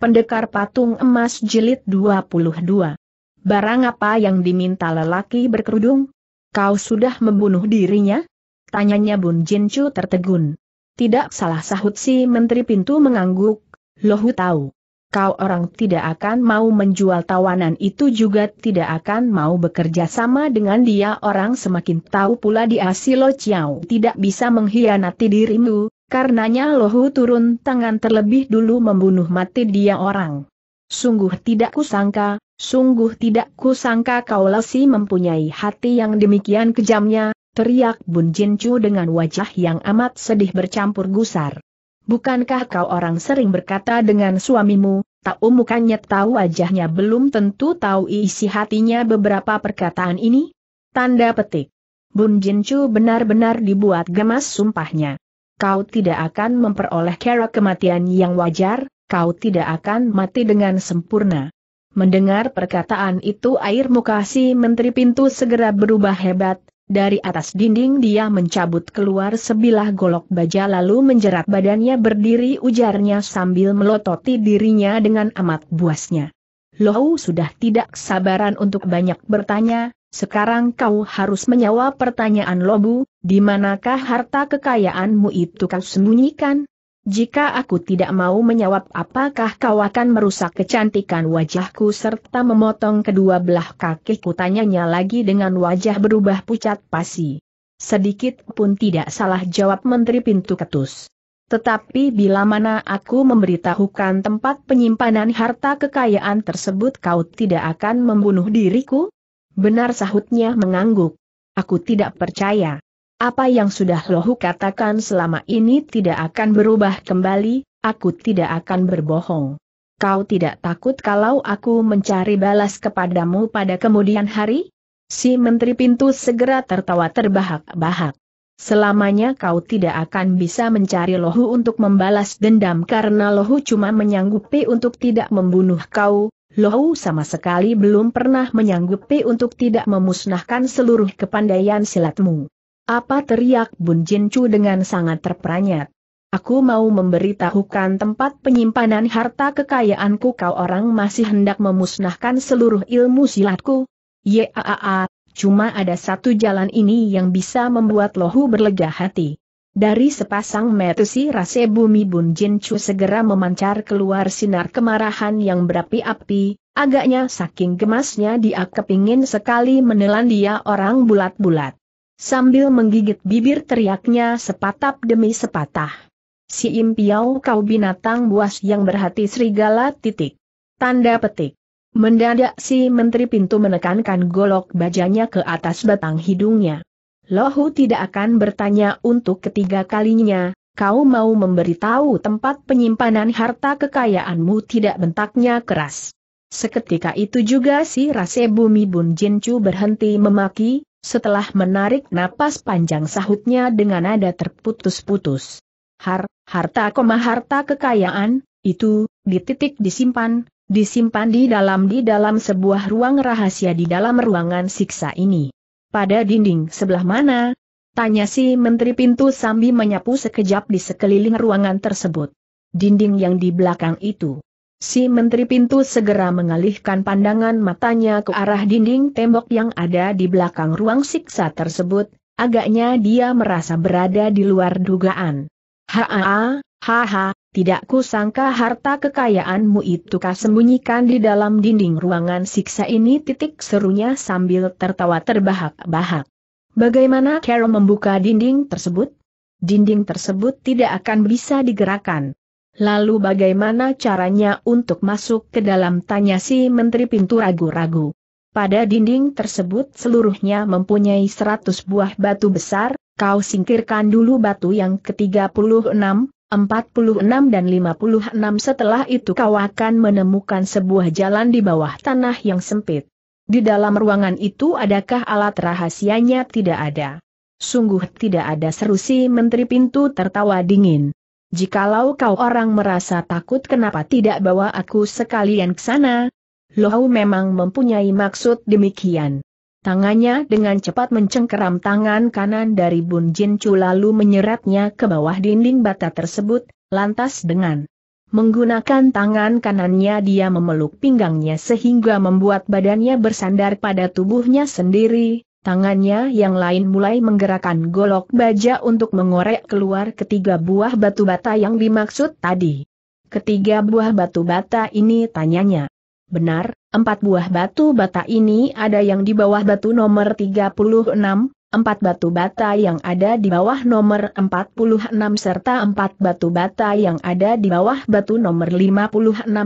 Pendekar Patung Emas Jilid 22. Barang apa yang diminta lelaki berkerudung? Kau sudah membunuh dirinya? Tanyanya Bun Chu tertegun. Tidak salah sahut si Menteri Pintu mengangguk, Lohu tahu. Kau orang tidak akan mau menjual tawanan itu juga tidak akan mau bekerja sama dengan dia orang semakin tahu pula dia Silo Chiao tidak bisa mengkhianati dirimu, Karenanya Lohu turun tangan terlebih dulu membunuh mati dia orang. Sungguh tidak kusangka, sungguh tidak kusangka kau lesi mempunyai hati yang demikian kejamnya, teriak Bun Jincu dengan wajah yang amat sedih bercampur gusar. Bukankah kau orang sering berkata dengan suamimu, tak mukanya tahu wajahnya belum tentu tahu isi hatinya beberapa perkataan ini? Tanda petik. Bun Jincu benar-benar dibuat gemas sumpahnya kau tidak akan memperoleh kera kematian yang wajar, kau tidak akan mati dengan sempurna. Mendengar perkataan itu air muka si menteri pintu segera berubah hebat, dari atas dinding dia mencabut keluar sebilah golok baja lalu menjerat badannya berdiri ujarnya sambil melototi dirinya dengan amat buasnya. Lohu sudah tidak sabaran untuk banyak bertanya, sekarang kau harus menjawab pertanyaan Lobu, di manakah harta kekayaanmu itu kau sembunyikan? Jika aku tidak mau menjawab apakah kau akan merusak kecantikan wajahku serta memotong kedua belah kakiku tanyanya lagi dengan wajah berubah pucat pasi. Sedikit pun tidak salah jawab Menteri Pintu Ketus. Tetapi bila mana aku memberitahukan tempat penyimpanan harta kekayaan tersebut kau tidak akan membunuh diriku? Benar sahutnya mengangguk. Aku tidak percaya. Apa yang sudah Lohu katakan selama ini tidak akan berubah kembali, aku tidak akan berbohong. Kau tidak takut kalau aku mencari balas kepadamu pada kemudian hari? Si Menteri Pintu segera tertawa terbahak-bahak. Selamanya kau tidak akan bisa mencari Lohu untuk membalas dendam karena Lohu cuma menyanggupi untuk tidak membunuh kau, Lohu sama sekali belum pernah menyanggupi untuk tidak memusnahkan seluruh kepandaian silatmu. Apa teriak Bun Jin Chu dengan sangat terperanjat. Aku mau memberitahukan tempat penyimpanan harta kekayaanku kau orang masih hendak memusnahkan seluruh ilmu silatku? Yaaa, cuma ada satu jalan ini yang bisa membuat Lohu berlega hati. Dari sepasang mata si rase bumi Bun Jin Chu segera memancar keluar sinar kemarahan yang berapi-api, agaknya saking gemasnya dia kepingin sekali menelan dia orang bulat-bulat. Sambil menggigit bibir teriaknya sepatap demi sepatah. Si impiau kau binatang buas yang berhati serigala titik. Tanda petik. Mendadak si menteri pintu menekankan golok bajanya ke atas batang hidungnya. Lohu tidak akan bertanya untuk ketiga kalinya, kau mau memberitahu tempat penyimpanan harta kekayaanmu tidak bentaknya keras. Seketika itu juga si Rase Bumi Bun Jincu berhenti memaki, setelah menarik napas panjang sahutnya dengan nada terputus-putus. Har, harta koma harta kekayaan, itu, dititik disimpan, disimpan di dalam di dalam sebuah ruang rahasia di dalam ruangan siksa ini. Pada dinding sebelah mana? Tanya si Menteri Pintu sambil menyapu sekejap di sekeliling ruangan tersebut. Dinding yang di belakang itu. Si Menteri Pintu segera mengalihkan pandangan matanya ke arah dinding tembok yang ada di belakang ruang siksa tersebut, agaknya dia merasa berada di luar dugaan. Haa, ha. Tidak kusangka harta kekayaanmu itu kau sembunyikan di dalam dinding ruangan siksa ini titik serunya sambil tertawa terbahak-bahak. Bagaimana Carol membuka dinding tersebut? Dinding tersebut tidak akan bisa digerakkan. Lalu bagaimana caranya untuk masuk ke dalam tanya si Menteri Pintu ragu-ragu. Pada dinding tersebut seluruhnya mempunyai seratus buah batu besar, kau singkirkan dulu batu yang ke-36, 46 dan 56 setelah itu kau akan menemukan sebuah jalan di bawah tanah yang sempit. Di dalam ruangan itu adakah alat rahasianya tidak ada? Sungguh tidak ada seru si Menteri Pintu tertawa dingin. Jikalau kau orang merasa takut kenapa tidak bawa aku sekalian ke sana? Lohau memang mempunyai maksud demikian. Tangannya dengan cepat mencengkeram tangan kanan dari Bun Jin Chu lalu menyeretnya ke bawah dinding bata tersebut, lantas dengan menggunakan tangan kanannya dia memeluk pinggangnya sehingga membuat badannya bersandar pada tubuhnya sendiri, tangannya yang lain mulai menggerakkan golok baja untuk mengorek keluar ketiga buah batu bata yang dimaksud tadi. Ketiga buah batu bata ini tanyanya. Benar, Empat buah batu bata ini ada yang di bawah batu nomor 36, empat batu bata yang ada di bawah nomor 46 serta empat batu bata yang ada di bawah batu nomor 56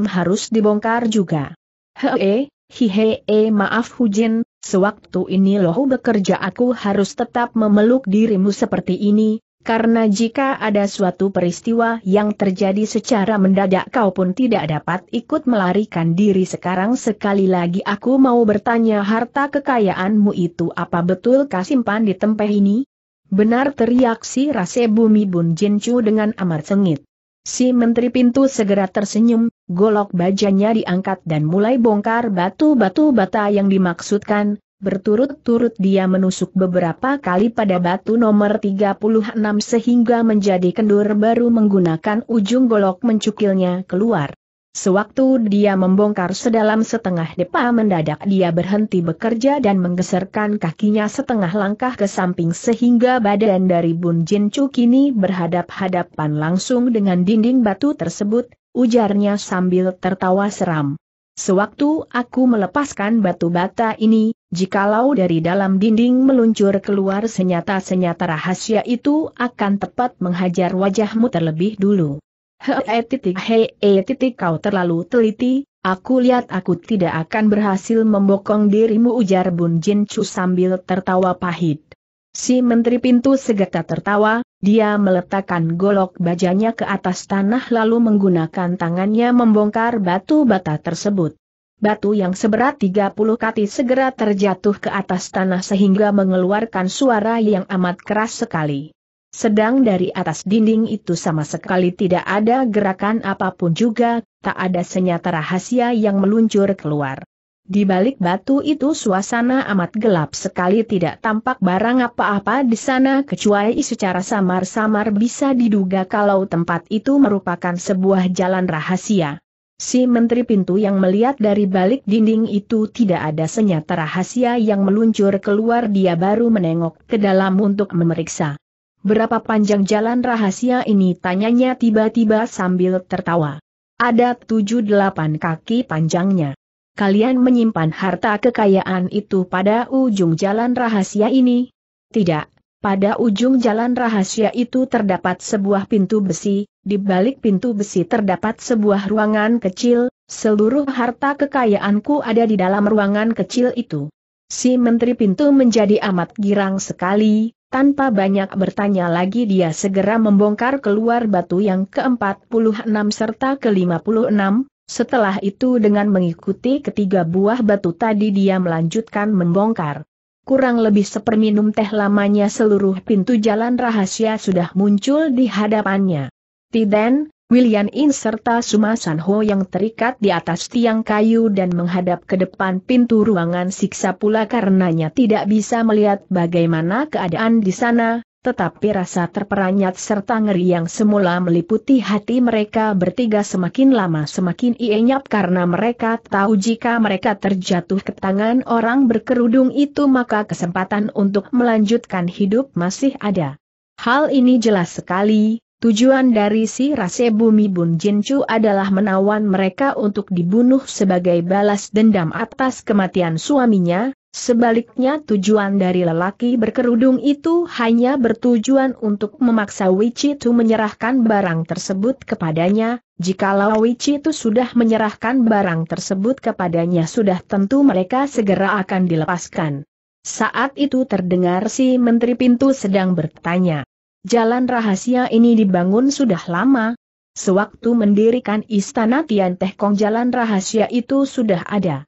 harus dibongkar juga. Hee, hihe, maaf Hujin, sewaktu ini loh bekerja aku harus tetap memeluk dirimu seperti ini, karena jika ada suatu peristiwa yang terjadi secara mendadak kau pun tidak dapat ikut melarikan diri sekarang sekali lagi aku mau bertanya harta kekayaanmu itu apa betul kau simpan di tempat ini? Benar teriak si Rase Bumi Bun Jincu dengan amar sengit. Si Menteri Pintu segera tersenyum, golok bajanya diangkat dan mulai bongkar batu-batu bata yang dimaksudkan, Berturut-turut dia menusuk beberapa kali pada batu nomor 36 sehingga menjadi kendur baru menggunakan ujung golok mencukilnya keluar. Sewaktu dia membongkar sedalam setengah depa mendadak dia berhenti bekerja dan menggeserkan kakinya setengah langkah ke samping sehingga badan dari Bun Jin Chu kini berhadap-hadapan langsung dengan dinding batu tersebut, ujarnya sambil tertawa seram. Sewaktu aku melepaskan batu bata ini, Jikalau dari dalam dinding meluncur keluar senyata-senyata rahasia itu akan tepat menghajar wajahmu terlebih dulu. Hei titik hei titik kau terlalu teliti, aku lihat aku tidak akan berhasil membokong dirimu ujar Bun Jin Chu sambil tertawa pahit. Si menteri pintu segera tertawa, dia meletakkan golok bajanya ke atas tanah lalu menggunakan tangannya membongkar batu bata tersebut. Batu yang seberat 30 kati segera terjatuh ke atas tanah sehingga mengeluarkan suara yang amat keras sekali. Sedang dari atas dinding itu sama sekali tidak ada gerakan apapun juga, tak ada senyata rahasia yang meluncur keluar. Di balik batu itu suasana amat gelap sekali tidak tampak barang apa-apa di sana kecuali secara samar-samar bisa diduga kalau tempat itu merupakan sebuah jalan rahasia. Si Menteri Pintu yang melihat dari balik dinding itu tidak ada senyata rahasia yang meluncur keluar dia baru menengok ke dalam untuk memeriksa. Berapa panjang jalan rahasia ini tanyanya tiba-tiba sambil tertawa. Ada tujuh delapan kaki panjangnya. Kalian menyimpan harta kekayaan itu pada ujung jalan rahasia ini? Tidak, pada ujung jalan rahasia itu terdapat sebuah pintu besi, di balik pintu besi terdapat sebuah ruangan kecil, seluruh harta kekayaanku ada di dalam ruangan kecil itu. Si Menteri Pintu menjadi amat girang sekali, tanpa banyak bertanya lagi dia segera membongkar keluar batu yang ke-46 serta ke-56, setelah itu dengan mengikuti ketiga buah batu tadi dia melanjutkan membongkar. Kurang lebih seperminum teh lamanya seluruh pintu jalan rahasia sudah muncul di hadapannya. Tiden, William In serta Suma Sanho yang terikat di atas tiang kayu dan menghadap ke depan pintu ruangan siksa pula karenanya tidak bisa melihat bagaimana keadaan di sana, tetapi rasa terperanjat serta ngeri yang semula meliputi hati mereka bertiga semakin lama semakin ienyap karena mereka tahu jika mereka terjatuh ke tangan orang berkerudung itu maka kesempatan untuk melanjutkan hidup masih ada. Hal ini jelas sekali, Tujuan dari si Rase Bumi Bun Jincu adalah menawan mereka untuk dibunuh sebagai balas dendam atas kematian suaminya, Sebaliknya tujuan dari lelaki berkerudung itu hanya bertujuan untuk memaksa Wichitu menyerahkan barang tersebut kepadanya, jikalau Wichitu sudah menyerahkan barang tersebut kepadanya sudah tentu mereka segera akan dilepaskan. Saat itu terdengar si Menteri Pintu sedang bertanya. Jalan rahasia ini dibangun sudah lama. Sewaktu mendirikan istana Tian Teh Kong jalan rahasia itu sudah ada.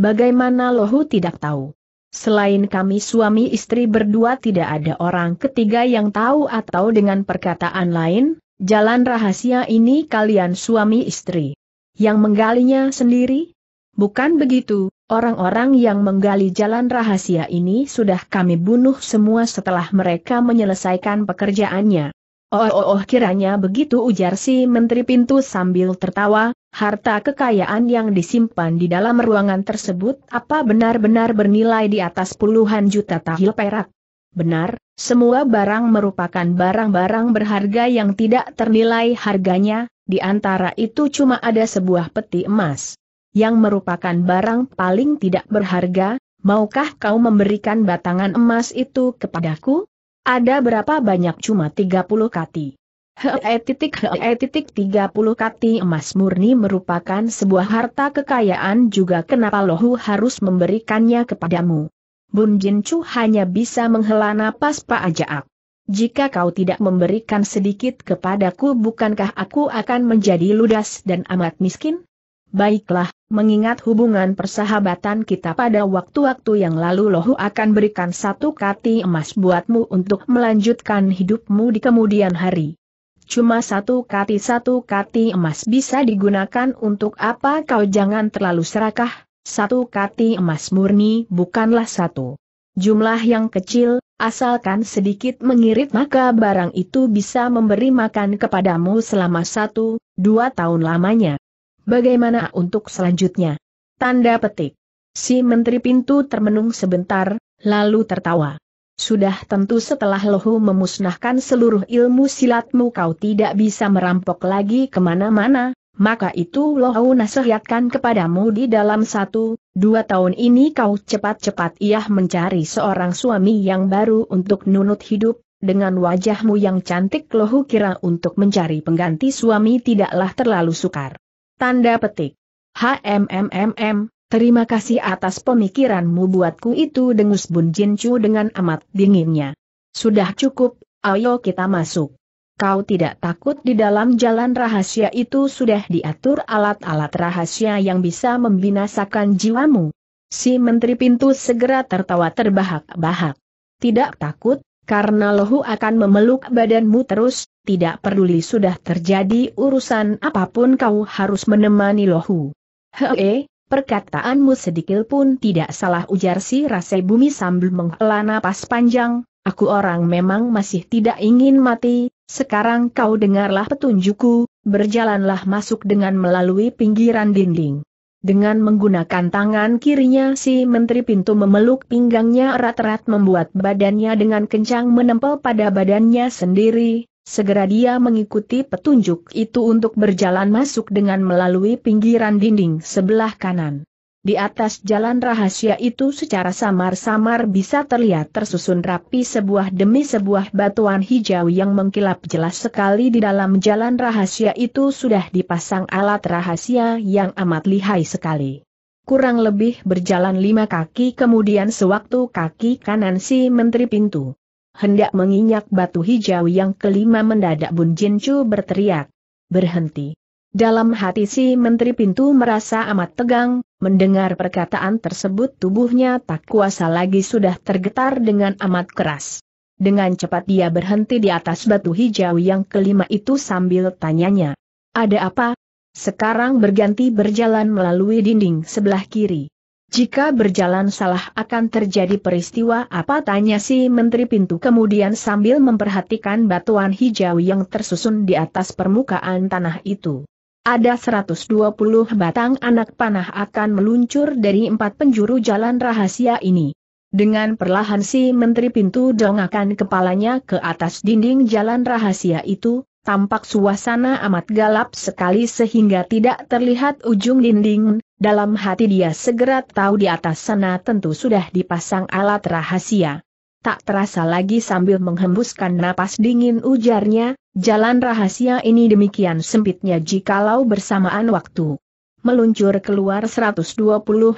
Bagaimana Lohu tidak tahu? Selain kami suami istri berdua tidak ada orang ketiga yang tahu atau dengan perkataan lain, jalan rahasia ini kalian suami istri. Yang menggalinya sendiri? Bukan begitu, orang-orang yang menggali jalan rahasia ini sudah kami bunuh semua setelah mereka menyelesaikan pekerjaannya. Oh, oh, oh kiranya begitu ujar si Menteri Pintu sambil tertawa, harta kekayaan yang disimpan di dalam ruangan tersebut apa benar-benar bernilai di atas puluhan juta tahil perak? Benar, semua barang merupakan barang-barang berharga yang tidak ternilai harganya, di antara itu cuma ada sebuah peti emas. Yang merupakan barang paling tidak berharga, maukah kau memberikan batangan emas itu kepadaku? Ada berapa banyak cuma 30 kati. He eh, titik he eh, titik 30 kati emas murni merupakan sebuah harta kekayaan juga kenapa lohu harus memberikannya kepadamu. Bun Jin Chu hanya bisa menghela napas Pak Ajaak. Jika kau tidak memberikan sedikit kepadaku bukankah aku akan menjadi ludas dan amat miskin? Baiklah, Mengingat hubungan persahabatan kita pada waktu-waktu yang lalu Lohu akan berikan satu kati emas buatmu untuk melanjutkan hidupmu di kemudian hari. Cuma satu kati satu kati emas bisa digunakan untuk apa kau jangan terlalu serakah, satu kati emas murni bukanlah satu. Jumlah yang kecil, asalkan sedikit mengirit maka barang itu bisa memberi makan kepadamu selama satu, dua tahun lamanya. Bagaimana untuk selanjutnya? Tanda petik. Si menteri pintu termenung sebentar, lalu tertawa. Sudah tentu setelah lohu memusnahkan seluruh ilmu silatmu kau tidak bisa merampok lagi kemana-mana, maka itu lohu nasihatkan kepadamu di dalam satu, dua tahun ini kau cepat-cepat ia mencari seorang suami yang baru untuk nunut hidup, dengan wajahmu yang cantik lohu kira untuk mencari pengganti suami tidaklah terlalu sukar. Tanda petik. HMMMM, terima kasih atas pemikiranmu buatku itu dengus Bun Jin Chu dengan amat dinginnya. Sudah cukup, ayo kita masuk. Kau tidak takut di dalam jalan rahasia itu sudah diatur alat-alat rahasia yang bisa membinasakan jiwamu. Si Menteri Pintu segera tertawa terbahak-bahak. Tidak takut, karena lohu akan memeluk badanmu terus, tidak peduli sudah terjadi urusan apapun kau harus menemani lohu. Hee, perkataanmu sedikit pun tidak salah ujar si Rase Bumi sambil menghela napas panjang, aku orang memang masih tidak ingin mati, sekarang kau dengarlah petunjukku, berjalanlah masuk dengan melalui pinggiran dinding. Dengan menggunakan tangan kirinya si menteri pintu memeluk pinggangnya erat-erat membuat badannya dengan kencang menempel pada badannya sendiri, Segera dia mengikuti petunjuk itu untuk berjalan masuk dengan melalui pinggiran dinding sebelah kanan. Di atas jalan rahasia itu secara samar-samar bisa terlihat tersusun rapi sebuah demi sebuah batuan hijau yang mengkilap jelas sekali di dalam jalan rahasia itu sudah dipasang alat rahasia yang amat lihai sekali. Kurang lebih berjalan lima kaki kemudian sewaktu kaki kanan si menteri pintu hendak menginjak batu hijau yang kelima mendadak Bun Jin Chu berteriak. Berhenti. Dalam hati si Menteri Pintu merasa amat tegang, mendengar perkataan tersebut tubuhnya tak kuasa lagi sudah tergetar dengan amat keras. Dengan cepat dia berhenti di atas batu hijau yang kelima itu sambil tanyanya. Ada apa? Sekarang berganti berjalan melalui dinding sebelah kiri. Jika berjalan salah akan terjadi peristiwa apa tanya si Menteri Pintu kemudian sambil memperhatikan batuan hijau yang tersusun di atas permukaan tanah itu. Ada 120 batang anak panah akan meluncur dari empat penjuru jalan rahasia ini. Dengan perlahan si Menteri Pintu dongakan kepalanya ke atas dinding jalan rahasia itu, tampak suasana amat galap sekali sehingga tidak terlihat ujung dinding, dalam hati dia segera tahu di atas sana tentu sudah dipasang alat rahasia. Tak terasa lagi sambil menghembuskan napas dingin ujarnya, jalan rahasia ini demikian sempitnya jikalau bersamaan waktu. Meluncur keluar 120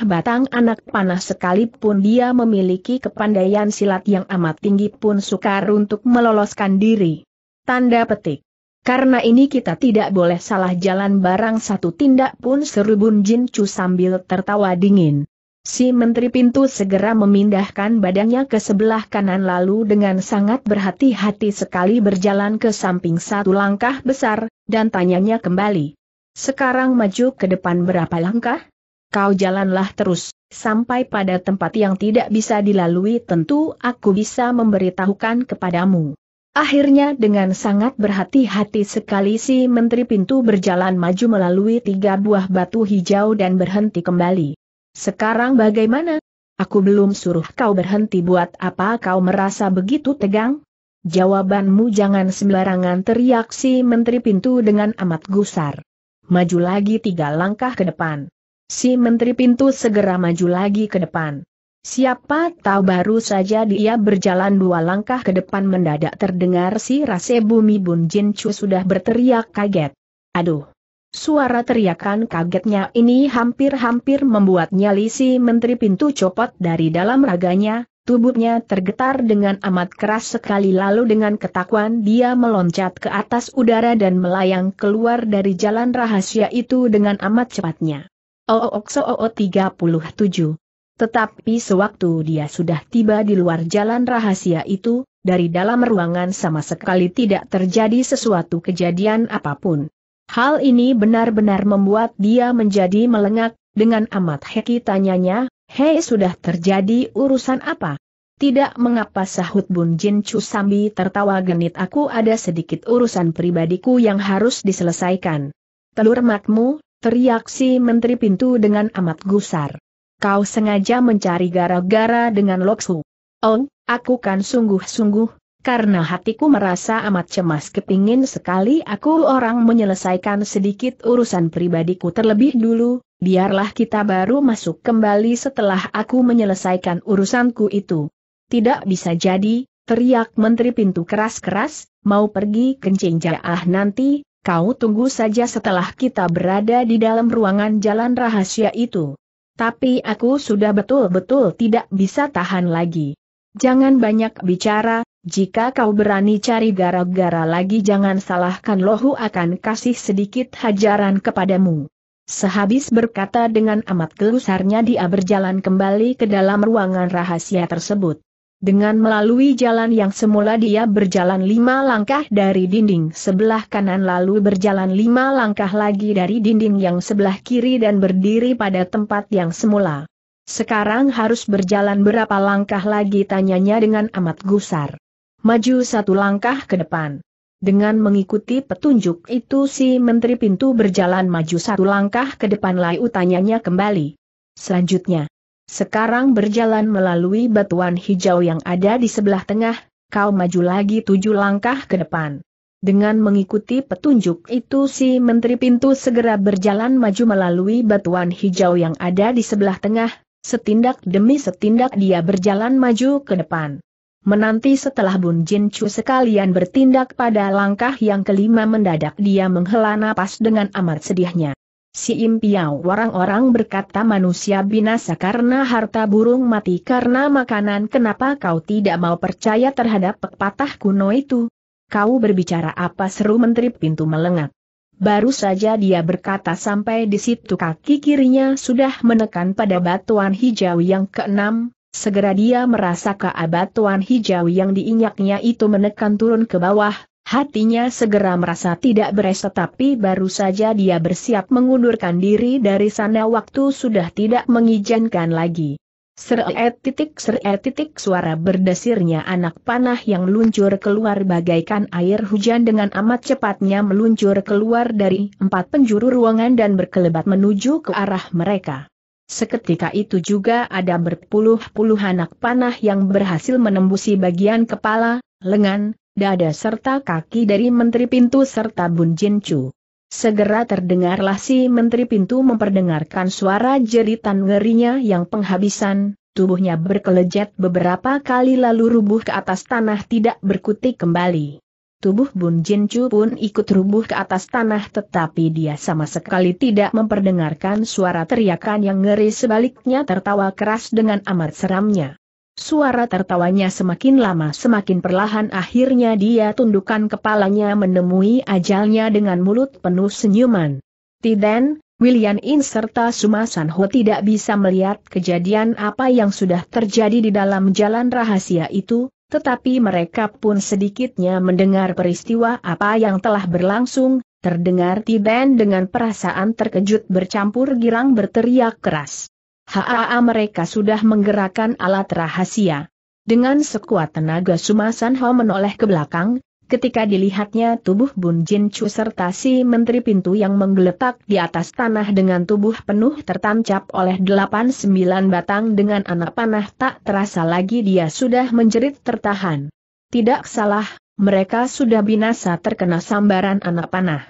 batang anak panah sekalipun dia memiliki kepandaian silat yang amat tinggi pun sukar untuk meloloskan diri. Tanda petik. Karena ini kita tidak boleh salah jalan barang satu tindak pun seru Bun Jin Chu sambil tertawa dingin. Si Menteri Pintu segera memindahkan badannya ke sebelah kanan lalu dengan sangat berhati-hati sekali berjalan ke samping satu langkah besar, dan tanyanya kembali. Sekarang maju ke depan berapa langkah? Kau jalanlah terus, sampai pada tempat yang tidak bisa dilalui tentu aku bisa memberitahukan kepadamu. Akhirnya dengan sangat berhati-hati sekali si Menteri Pintu berjalan maju melalui tiga buah batu hijau dan berhenti kembali. Sekarang bagaimana? Aku belum suruh kau berhenti buat apa kau merasa begitu tegang? Jawabanmu jangan sembarangan teriak si Menteri Pintu dengan amat gusar. Maju lagi tiga langkah ke depan. Si Menteri Pintu segera maju lagi ke depan. Siapa tahu baru saja dia berjalan dua langkah ke depan mendadak terdengar si rase bumi Bun Jin Chu sudah berteriak kaget. Aduh! Suara teriakan kagetnya ini hampir-hampir membuat nyali si menteri pintu copot dari dalam raganya, tubuhnya tergetar dengan amat keras sekali lalu dengan ketakuan dia meloncat ke atas udara dan melayang keluar dari jalan rahasia itu dengan amat cepatnya. Oh, oh, oh, puluh 37 tetapi sewaktu dia sudah tiba di luar jalan rahasia itu, dari dalam ruangan sama sekali tidak terjadi sesuatu kejadian apapun. Hal ini benar-benar membuat dia menjadi melengak, dengan amat heki tanyanya, Hei sudah terjadi urusan apa? Tidak mengapa sahut Bun Jin Chu sambil tertawa genit aku ada sedikit urusan pribadiku yang harus diselesaikan. Telur matmu, teriak si menteri pintu dengan amat gusar kau sengaja mencari gara-gara dengan Loksu. Oh, aku kan sungguh-sungguh, karena hatiku merasa amat cemas kepingin sekali aku orang menyelesaikan sedikit urusan pribadiku terlebih dulu, biarlah kita baru masuk kembali setelah aku menyelesaikan urusanku itu. Tidak bisa jadi, teriak menteri pintu keras-keras, mau pergi kencing jaah nanti, kau tunggu saja setelah kita berada di dalam ruangan jalan rahasia itu. Tapi aku sudah betul-betul tidak bisa tahan lagi. Jangan banyak bicara, jika kau berani cari gara-gara lagi jangan salahkan lohu akan kasih sedikit hajaran kepadamu. Sehabis berkata dengan amat gelusarnya dia berjalan kembali ke dalam ruangan rahasia tersebut dengan melalui jalan yang semula dia berjalan lima langkah dari dinding sebelah kanan lalu berjalan lima langkah lagi dari dinding yang sebelah kiri dan berdiri pada tempat yang semula. Sekarang harus berjalan berapa langkah lagi tanyanya dengan amat gusar. Maju satu langkah ke depan. Dengan mengikuti petunjuk itu si Menteri Pintu berjalan maju satu langkah ke depan lalu tanyanya kembali. Selanjutnya, sekarang berjalan melalui batuan hijau yang ada di sebelah tengah, kau maju lagi tujuh langkah ke depan. Dengan mengikuti petunjuk itu si Menteri Pintu segera berjalan maju melalui batuan hijau yang ada di sebelah tengah, setindak demi setindak dia berjalan maju ke depan. Menanti setelah Bun Jin Chu sekalian bertindak pada langkah yang kelima mendadak dia menghela napas dengan amat sedihnya. Si impiau orang-orang berkata manusia binasa karena harta burung mati karena makanan kenapa kau tidak mau percaya terhadap pepatah kuno itu? Kau berbicara apa seru menteri pintu melengak. Baru saja dia berkata sampai di situ kaki kirinya sudah menekan pada batuan hijau yang keenam, segera dia merasa keabatuan hijau yang diinyaknya itu menekan turun ke bawah, Hatinya segera merasa tidak beres tetapi baru saja dia bersiap mengundurkan diri dari sana waktu sudah tidak mengizinkan lagi. Seret titik seret titik suara berdesirnya anak panah yang luncur keluar bagaikan air hujan dengan amat cepatnya meluncur keluar dari empat penjuru ruangan dan berkelebat menuju ke arah mereka. Seketika itu juga ada berpuluh-puluh anak panah yang berhasil menembusi bagian kepala, lengan, dada serta kaki dari Menteri Pintu serta Bun Jin Chu. Segera terdengarlah si Menteri Pintu memperdengarkan suara jeritan ngerinya yang penghabisan, tubuhnya berkelejet beberapa kali lalu rubuh ke atas tanah tidak berkutik kembali. Tubuh Bun Jin Chu pun ikut rubuh ke atas tanah tetapi dia sama sekali tidak memperdengarkan suara teriakan yang ngeri sebaliknya tertawa keras dengan amat seramnya. Suara tertawanya semakin lama semakin perlahan akhirnya dia tundukkan kepalanya menemui ajalnya dengan mulut penuh senyuman. Tiden, William In serta Sumasan Ho tidak bisa melihat kejadian apa yang sudah terjadi di dalam jalan rahasia itu, tetapi mereka pun sedikitnya mendengar peristiwa apa yang telah berlangsung, terdengar Tiden dengan perasaan terkejut bercampur girang berteriak keras. Haa mereka sudah menggerakkan alat rahasia. Dengan sekuat tenaga Sumasan Ho menoleh ke belakang, ketika dilihatnya tubuh Bun Jin Chu serta si Menteri Pintu yang menggeletak di atas tanah dengan tubuh penuh tertancap oleh delapan sembilan batang dengan anak panah tak terasa lagi dia sudah menjerit tertahan. Tidak salah, mereka sudah binasa terkena sambaran anak panah.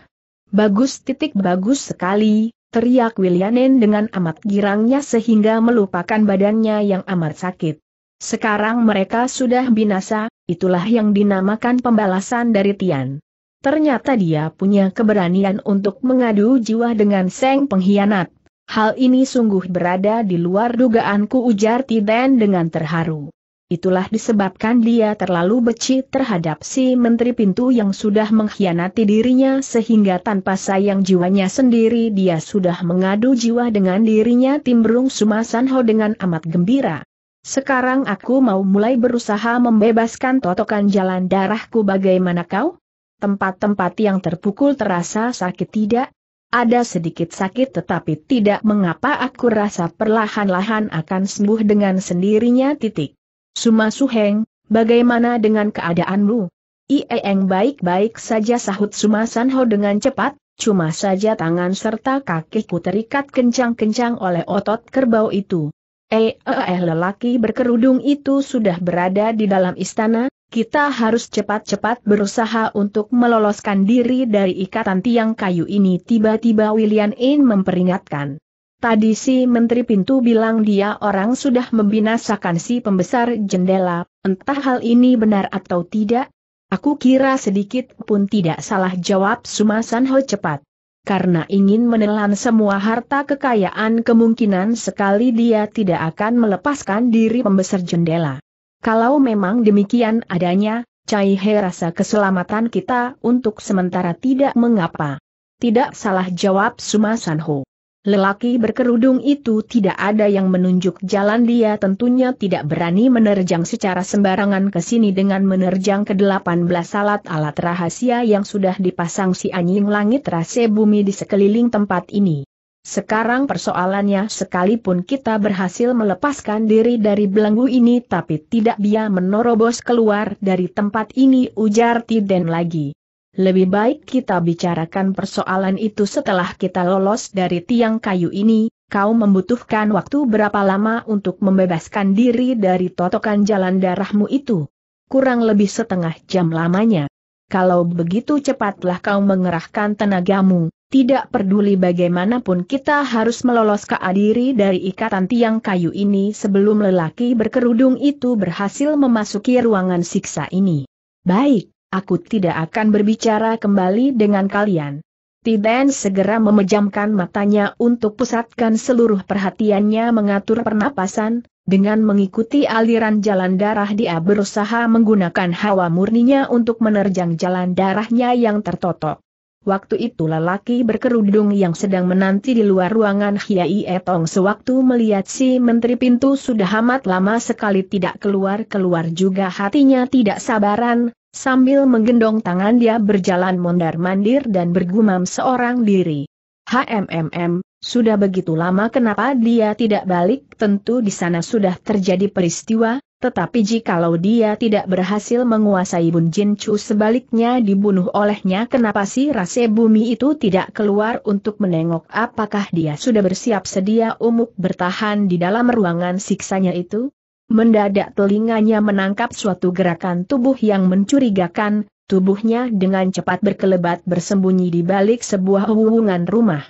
Bagus titik bagus sekali, teriak Wilianen dengan amat girangnya sehingga melupakan badannya yang amat sakit. Sekarang mereka sudah binasa, itulah yang dinamakan pembalasan dari Tian. Ternyata dia punya keberanian untuk mengadu jiwa dengan Seng pengkhianat. Hal ini sungguh berada di luar dugaanku ujar Tiden dengan terharu itulah disebabkan dia terlalu benci terhadap si Menteri Pintu yang sudah mengkhianati dirinya sehingga tanpa sayang jiwanya sendiri dia sudah mengadu jiwa dengan dirinya Timbrung Sumasanho dengan amat gembira. Sekarang aku mau mulai berusaha membebaskan totokan jalan darahku bagaimana kau? Tempat-tempat yang terpukul terasa sakit tidak? Ada sedikit sakit tetapi tidak mengapa aku rasa perlahan-lahan akan sembuh dengan sendirinya titik. Suma Suheng, bagaimana dengan keadaanmu? Ieng baik-baik saja sahut Suma Sanho dengan cepat, cuma saja tangan serta kakiku terikat kencang-kencang oleh otot kerbau itu. Eh, eh, eh lelaki berkerudung itu sudah berada di dalam istana, kita harus cepat-cepat berusaha untuk meloloskan diri dari ikatan tiang kayu ini tiba-tiba William In memperingatkan. Tadi si Menteri Pintu bilang dia orang sudah membinasakan si pembesar jendela, entah hal ini benar atau tidak? Aku kira sedikit pun tidak salah jawab Sumasan Ho cepat. Karena ingin menelan semua harta kekayaan kemungkinan sekali dia tidak akan melepaskan diri pembesar jendela. Kalau memang demikian adanya, Cai He rasa keselamatan kita untuk sementara tidak mengapa. Tidak salah jawab Sumasan Ho. Lelaki berkerudung itu tidak ada yang menunjuk jalan dia tentunya tidak berani menerjang secara sembarangan ke sini dengan menerjang ke-18 alat-alat rahasia yang sudah dipasang si anjing langit rase bumi di sekeliling tempat ini. Sekarang persoalannya sekalipun kita berhasil melepaskan diri dari belenggu ini tapi tidak dia menerobos keluar dari tempat ini ujar Tiden lagi. Lebih baik kita bicarakan persoalan itu setelah kita lolos dari tiang kayu ini, kau membutuhkan waktu berapa lama untuk membebaskan diri dari totokan jalan darahmu itu? Kurang lebih setengah jam lamanya. Kalau begitu cepatlah kau mengerahkan tenagamu, tidak peduli bagaimanapun kita harus meloloskan diri dari ikatan tiang kayu ini sebelum lelaki berkerudung itu berhasil memasuki ruangan siksa ini. Baik, aku tidak akan berbicara kembali dengan kalian. Tiden segera memejamkan matanya untuk pusatkan seluruh perhatiannya mengatur pernapasan, dengan mengikuti aliran jalan darah dia berusaha menggunakan hawa murninya untuk menerjang jalan darahnya yang tertotok. Waktu itu lelaki berkerudung yang sedang menanti di luar ruangan Hiai Etong sewaktu melihat si menteri pintu sudah amat lama sekali tidak keluar-keluar juga hatinya tidak sabaran, Sambil menggendong tangan dia berjalan mondar-mandir dan bergumam seorang diri. HMMM, sudah begitu lama kenapa dia tidak balik? Tentu di sana sudah terjadi peristiwa, tetapi jikalau dia tidak berhasil menguasai Bun Jin Chu sebaliknya dibunuh olehnya kenapa si rase bumi itu tidak keluar untuk menengok apakah dia sudah bersiap sedia umuk bertahan di dalam ruangan siksanya itu? Mendadak telinganya menangkap suatu gerakan tubuh yang mencurigakan, tubuhnya dengan cepat berkelebat bersembunyi di balik sebuah hubungan rumah.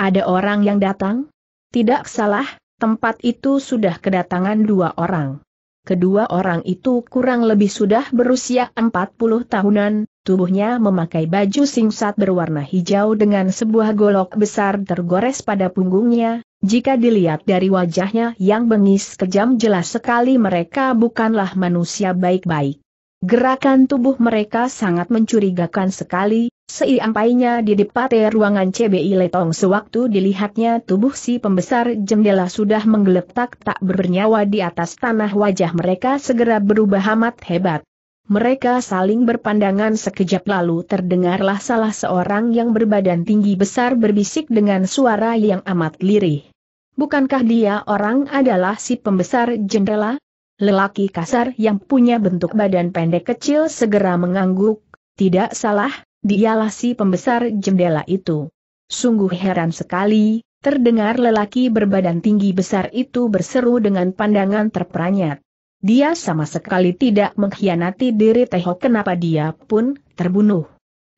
Ada orang yang datang? Tidak salah, tempat itu sudah kedatangan dua orang. Kedua orang itu kurang lebih sudah berusia 40 tahunan, tubuhnya memakai baju singsat berwarna hijau dengan sebuah golok besar tergores pada punggungnya, jika dilihat dari wajahnya yang bengis kejam jelas sekali mereka bukanlah manusia baik-baik. Gerakan tubuh mereka sangat mencurigakan sekali, seiampainya di depan ruangan CBI Letong sewaktu dilihatnya tubuh si pembesar jendela sudah menggeletak tak bernyawa di atas tanah wajah mereka segera berubah amat hebat. Mereka saling berpandangan sekejap lalu terdengarlah salah seorang yang berbadan tinggi besar berbisik dengan suara yang amat lirih. Bukankah dia orang adalah si pembesar jendela? Lelaki kasar yang punya bentuk badan pendek kecil segera mengangguk, tidak salah, dialah si pembesar jendela itu. Sungguh heran sekali, terdengar lelaki berbadan tinggi besar itu berseru dengan pandangan terperanjat. Dia sama sekali tidak mengkhianati diri Teho kenapa dia pun terbunuh.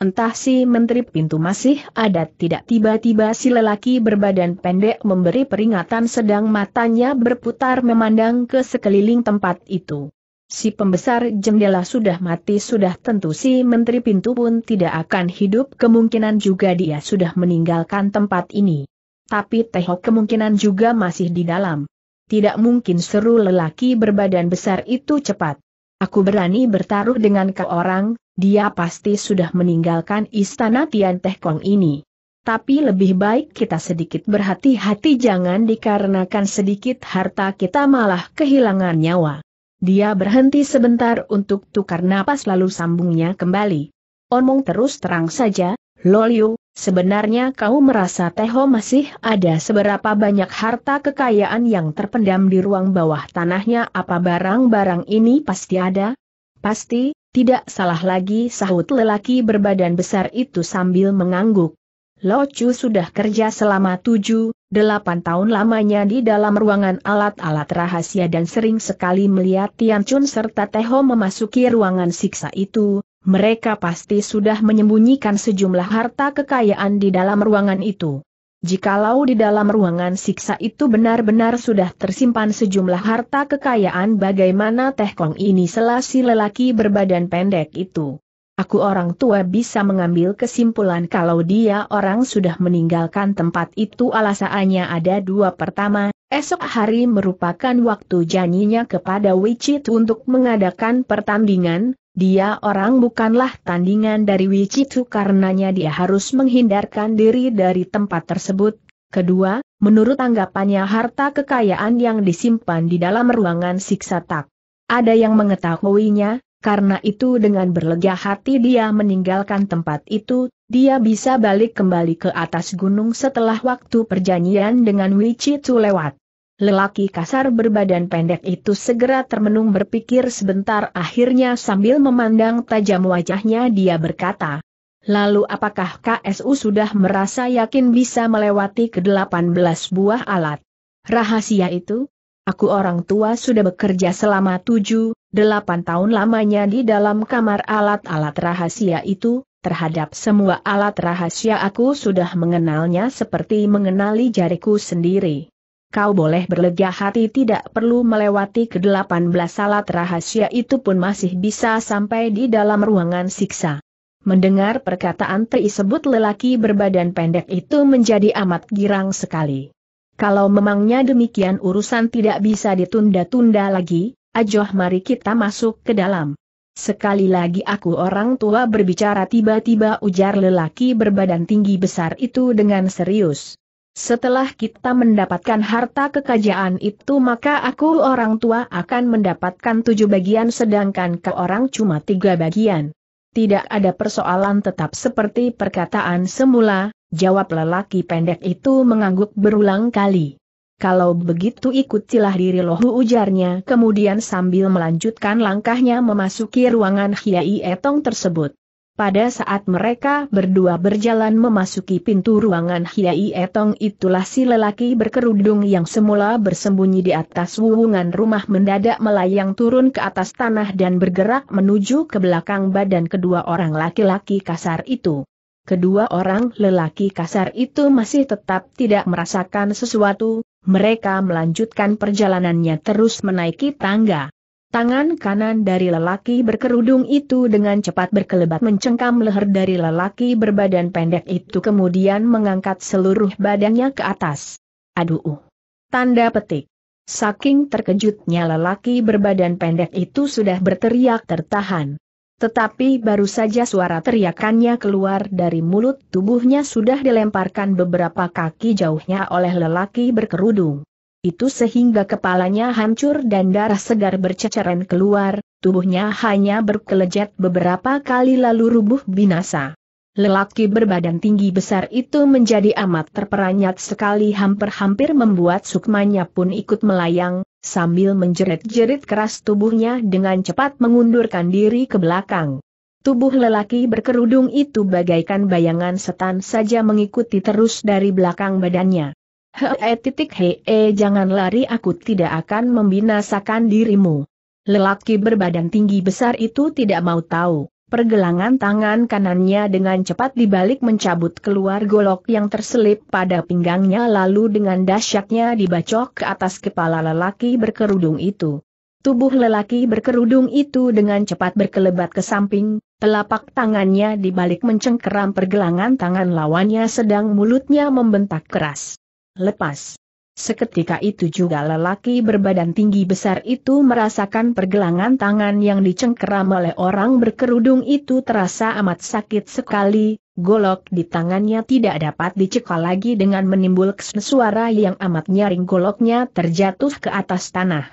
Entah si menteri pintu masih ada tidak tiba-tiba si lelaki berbadan pendek memberi peringatan sedang matanya berputar memandang ke sekeliling tempat itu. Si pembesar jendela sudah mati sudah tentu si menteri pintu pun tidak akan hidup kemungkinan juga dia sudah meninggalkan tempat ini. Tapi Tehok kemungkinan juga masih di dalam. Tidak mungkin seru lelaki berbadan besar itu cepat. Aku berani bertaruh dengan ke orang, dia pasti sudah meninggalkan istana Tian Teh Kong ini. Tapi lebih baik kita sedikit berhati-hati jangan dikarenakan sedikit harta kita malah kehilangan nyawa. Dia berhenti sebentar untuk tukar napas lalu sambungnya kembali. Omong terus terang saja, Loliu, sebenarnya kau merasa Teho masih ada seberapa banyak harta kekayaan yang terpendam di ruang bawah tanahnya apa barang-barang ini pasti ada? Pasti, tidak salah lagi sahut lelaki berbadan besar itu sambil mengangguk. Lo Chu sudah kerja selama tujuh, delapan tahun lamanya di dalam ruangan alat-alat rahasia dan sering sekali melihat Tian Chun serta Teho memasuki ruangan siksa itu, mereka pasti sudah menyembunyikan sejumlah harta kekayaan di dalam ruangan itu. Jikalau di dalam ruangan siksa itu benar-benar sudah tersimpan sejumlah harta kekayaan bagaimana Teh Kong ini selasi lelaki berbadan pendek itu. Aku orang tua bisa mengambil kesimpulan kalau dia orang sudah meninggalkan tempat itu alasannya ada dua pertama, esok hari merupakan waktu janjinya kepada Wichit untuk mengadakan pertandingan, dia orang bukanlah tandingan dari Wicitu karenanya dia harus menghindarkan diri dari tempat tersebut. Kedua, menurut anggapannya harta kekayaan yang disimpan di dalam ruangan siksa tak. Ada yang mengetahuinya, karena itu dengan berlega hati dia meninggalkan tempat itu, dia bisa balik kembali ke atas gunung setelah waktu perjanjian dengan Wichitu lewat. Lelaki kasar berbadan pendek itu segera termenung berpikir sebentar akhirnya sambil memandang tajam wajahnya dia berkata, Lalu apakah KSU sudah merasa yakin bisa melewati ke-18 buah alat? Rahasia itu? Aku orang tua sudah bekerja selama tujuh, delapan tahun lamanya di dalam kamar alat-alat rahasia itu, terhadap semua alat rahasia aku sudah mengenalnya seperti mengenali jariku sendiri. Kau boleh berlega hati tidak perlu melewati ke belas alat rahasia itu pun masih bisa sampai di dalam ruangan siksa. Mendengar perkataan tersebut lelaki berbadan pendek itu menjadi amat girang sekali. Kalau memangnya demikian urusan tidak bisa ditunda-tunda lagi, Ajoh mari kita masuk ke dalam. Sekali lagi aku orang tua berbicara tiba-tiba ujar lelaki berbadan tinggi besar itu dengan serius. Setelah kita mendapatkan harta kekayaan itu maka aku orang tua akan mendapatkan tujuh bagian sedangkan ke orang cuma tiga bagian. Tidak ada persoalan tetap seperti perkataan semula, jawab lelaki pendek itu mengangguk berulang kali. Kalau begitu ikutilah diri lohu ujarnya kemudian sambil melanjutkan langkahnya memasuki ruangan Hiai Etong tersebut. Pada saat mereka berdua berjalan memasuki pintu ruangan Hiai Etong itulah si lelaki berkerudung yang semula bersembunyi di atas wuwungan rumah mendadak melayang turun ke atas tanah dan bergerak menuju ke belakang badan kedua orang laki-laki kasar itu. Kedua orang lelaki kasar itu masih tetap tidak merasakan sesuatu, mereka melanjutkan perjalanannya terus menaiki tangga. Tangan kanan dari lelaki berkerudung itu dengan cepat berkelebat mencengkam leher dari lelaki berbadan pendek itu kemudian mengangkat seluruh badannya ke atas. Aduh! Tanda petik. Saking terkejutnya lelaki berbadan pendek itu sudah berteriak tertahan. Tetapi baru saja suara teriakannya keluar dari mulut tubuhnya sudah dilemparkan beberapa kaki jauhnya oleh lelaki berkerudung. Itu sehingga kepalanya hancur dan darah segar berceceran keluar, tubuhnya hanya berkelejet beberapa kali lalu rubuh binasa. Lelaki berbadan tinggi besar itu menjadi amat terperanyat sekali hampir-hampir membuat sukmanya pun ikut melayang, sambil menjerit-jerit keras tubuhnya dengan cepat mengundurkan diri ke belakang. Tubuh lelaki berkerudung itu bagaikan bayangan setan saja mengikuti terus dari belakang badannya. Hee titik hee jangan lari aku tidak akan membinasakan dirimu. Lelaki berbadan tinggi besar itu tidak mau tahu pergelangan tangan kanannya dengan cepat dibalik mencabut keluar golok yang terselip pada pinggangnya lalu dengan dahsyatnya dibacok ke atas kepala lelaki berkerudung itu. Tubuh lelaki berkerudung itu dengan cepat berkelebat ke samping, telapak tangannya dibalik mencengkeram pergelangan tangan lawannya sedang mulutnya membentak keras. Lepas. Seketika itu juga lelaki berbadan tinggi besar itu merasakan pergelangan tangan yang dicengkeram oleh orang berkerudung itu terasa amat sakit sekali, golok di tangannya tidak dapat dicekal lagi dengan menimbulkan suara yang amat nyaring goloknya terjatuh ke atas tanah.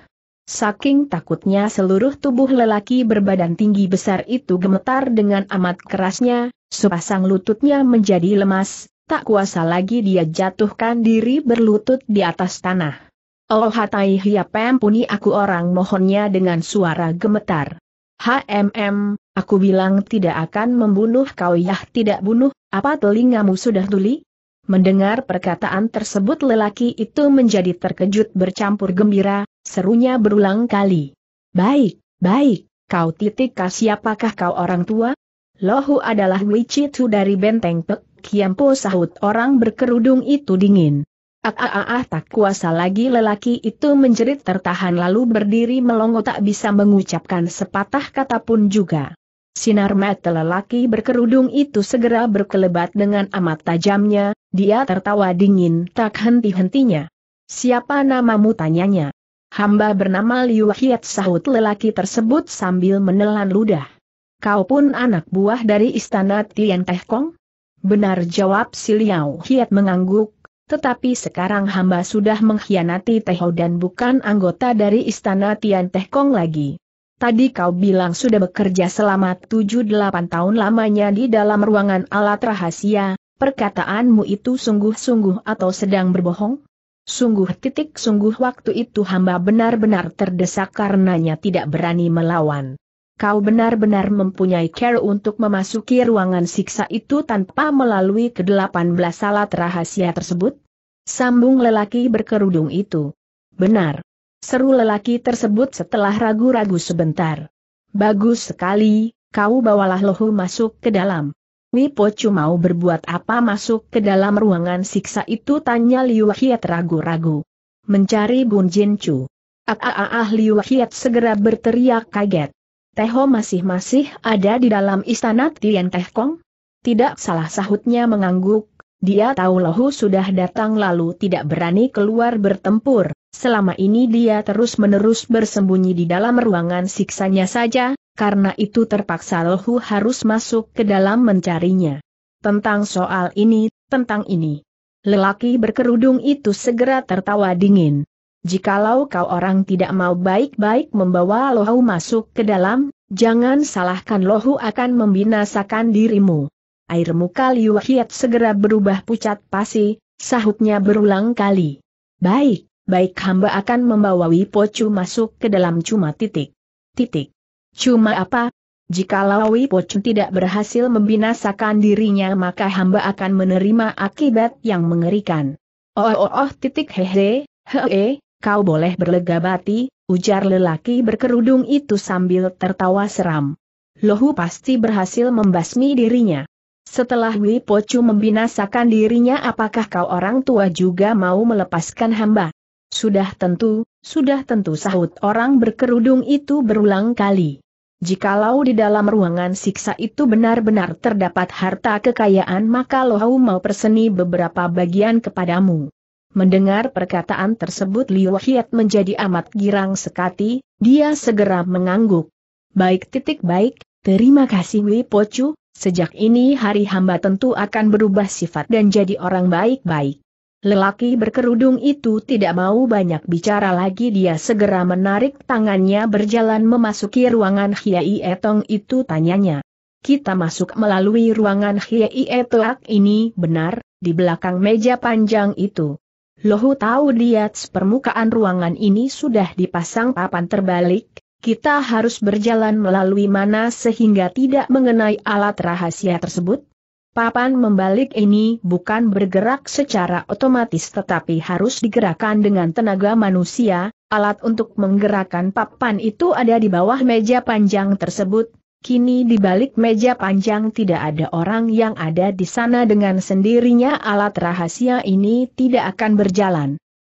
Saking takutnya seluruh tubuh lelaki berbadan tinggi besar itu gemetar dengan amat kerasnya, sepasang lututnya menjadi lemas, Tak kuasa lagi dia jatuhkan diri berlutut di atas tanah. Oh hatai hiap ampuni aku orang mohonnya dengan suara gemetar. HMM, aku bilang tidak akan membunuh kau yah tidak bunuh, apa telingamu sudah tuli? Mendengar perkataan tersebut lelaki itu menjadi terkejut bercampur gembira, serunya berulang kali. Baik, baik, kau titik kasih apakah kau orang tua? Lohu adalah Wichitu dari Benteng Pek. Kiampo sahut orang berkerudung itu dingin. Ah, ah, ah, ah, tak kuasa lagi lelaki itu menjerit tertahan lalu berdiri melongo tak bisa mengucapkan sepatah kata pun juga. Sinar mata lelaki berkerudung itu segera berkelebat dengan amat tajamnya, dia tertawa dingin tak henti-hentinya. Siapa namamu tanyanya? Hamba bernama Liu Hiat sahut lelaki tersebut sambil menelan ludah. Kau pun anak buah dari istana Tian Teh Kong? Benar jawab si Liao Hiat mengangguk, tetapi sekarang hamba sudah mengkhianati Teho dan bukan anggota dari istana Tian Teh Kong lagi. Tadi kau bilang sudah bekerja selama 7-8 tahun lamanya di dalam ruangan alat rahasia, perkataanmu itu sungguh-sungguh atau sedang berbohong? Sungguh titik sungguh waktu itu hamba benar-benar terdesak karenanya tidak berani melawan kau benar-benar mempunyai care untuk memasuki ruangan siksa itu tanpa melalui ke-18 alat rahasia tersebut? Sambung lelaki berkerudung itu. Benar. Seru lelaki tersebut setelah ragu-ragu sebentar. Bagus sekali, kau bawalah lohu masuk ke dalam. Wipocu mau berbuat apa masuk ke dalam ruangan siksa itu tanya Liu Hiat ragu-ragu. Mencari Bun Jin Chu. Ah ah ah, ah Liu Hiat segera berteriak kaget. Teho masih-masih ada di dalam istana Tian Teh Kong? Tidak salah sahutnya mengangguk, dia tahu Lohu sudah datang lalu tidak berani keluar bertempur, selama ini dia terus-menerus bersembunyi di dalam ruangan siksanya saja, karena itu terpaksa Lohu harus masuk ke dalam mencarinya. Tentang soal ini, tentang ini. Lelaki berkerudung itu segera tertawa dingin jikalau kau orang tidak mau baik-baik membawa lohu masuk ke dalam, jangan salahkan lohu akan membinasakan dirimu. Air muka Liu Hiat segera berubah pucat pasi, sahutnya berulang kali. Baik, baik hamba akan membawa Wipocu masuk ke dalam cuma titik. Titik. Cuma apa? Jikalau Wipocu tidak berhasil membinasakan dirinya maka hamba akan menerima akibat yang mengerikan. Oh oh oh titik hehe, Hee, kau boleh berlega bati, ujar lelaki berkerudung itu sambil tertawa seram. Lohu pasti berhasil membasmi dirinya. Setelah Wi Pocu membinasakan dirinya apakah kau orang tua juga mau melepaskan hamba? Sudah tentu, sudah tentu sahut orang berkerudung itu berulang kali. Jikalau di dalam ruangan siksa itu benar-benar terdapat harta kekayaan maka Lohau mau perseni beberapa bagian kepadamu. Mendengar perkataan tersebut Liu Hiat menjadi amat girang sekati, dia segera mengangguk. Baik titik baik, terima kasih Wei Pocu, sejak ini hari hamba tentu akan berubah sifat dan jadi orang baik-baik. Lelaki berkerudung itu tidak mau banyak bicara lagi dia segera menarik tangannya berjalan memasuki ruangan Hiai Etong itu tanyanya. Kita masuk melalui ruangan Hiai Etong ini benar, di belakang meja panjang itu. Lohu tahu di atas permukaan ruangan ini sudah dipasang papan terbalik, kita harus berjalan melalui mana sehingga tidak mengenai alat rahasia tersebut? Papan membalik ini bukan bergerak secara otomatis tetapi harus digerakkan dengan tenaga manusia, alat untuk menggerakkan papan itu ada di bawah meja panjang tersebut, Kini di balik meja panjang tidak ada orang yang ada di sana dengan sendirinya alat rahasia ini tidak akan berjalan.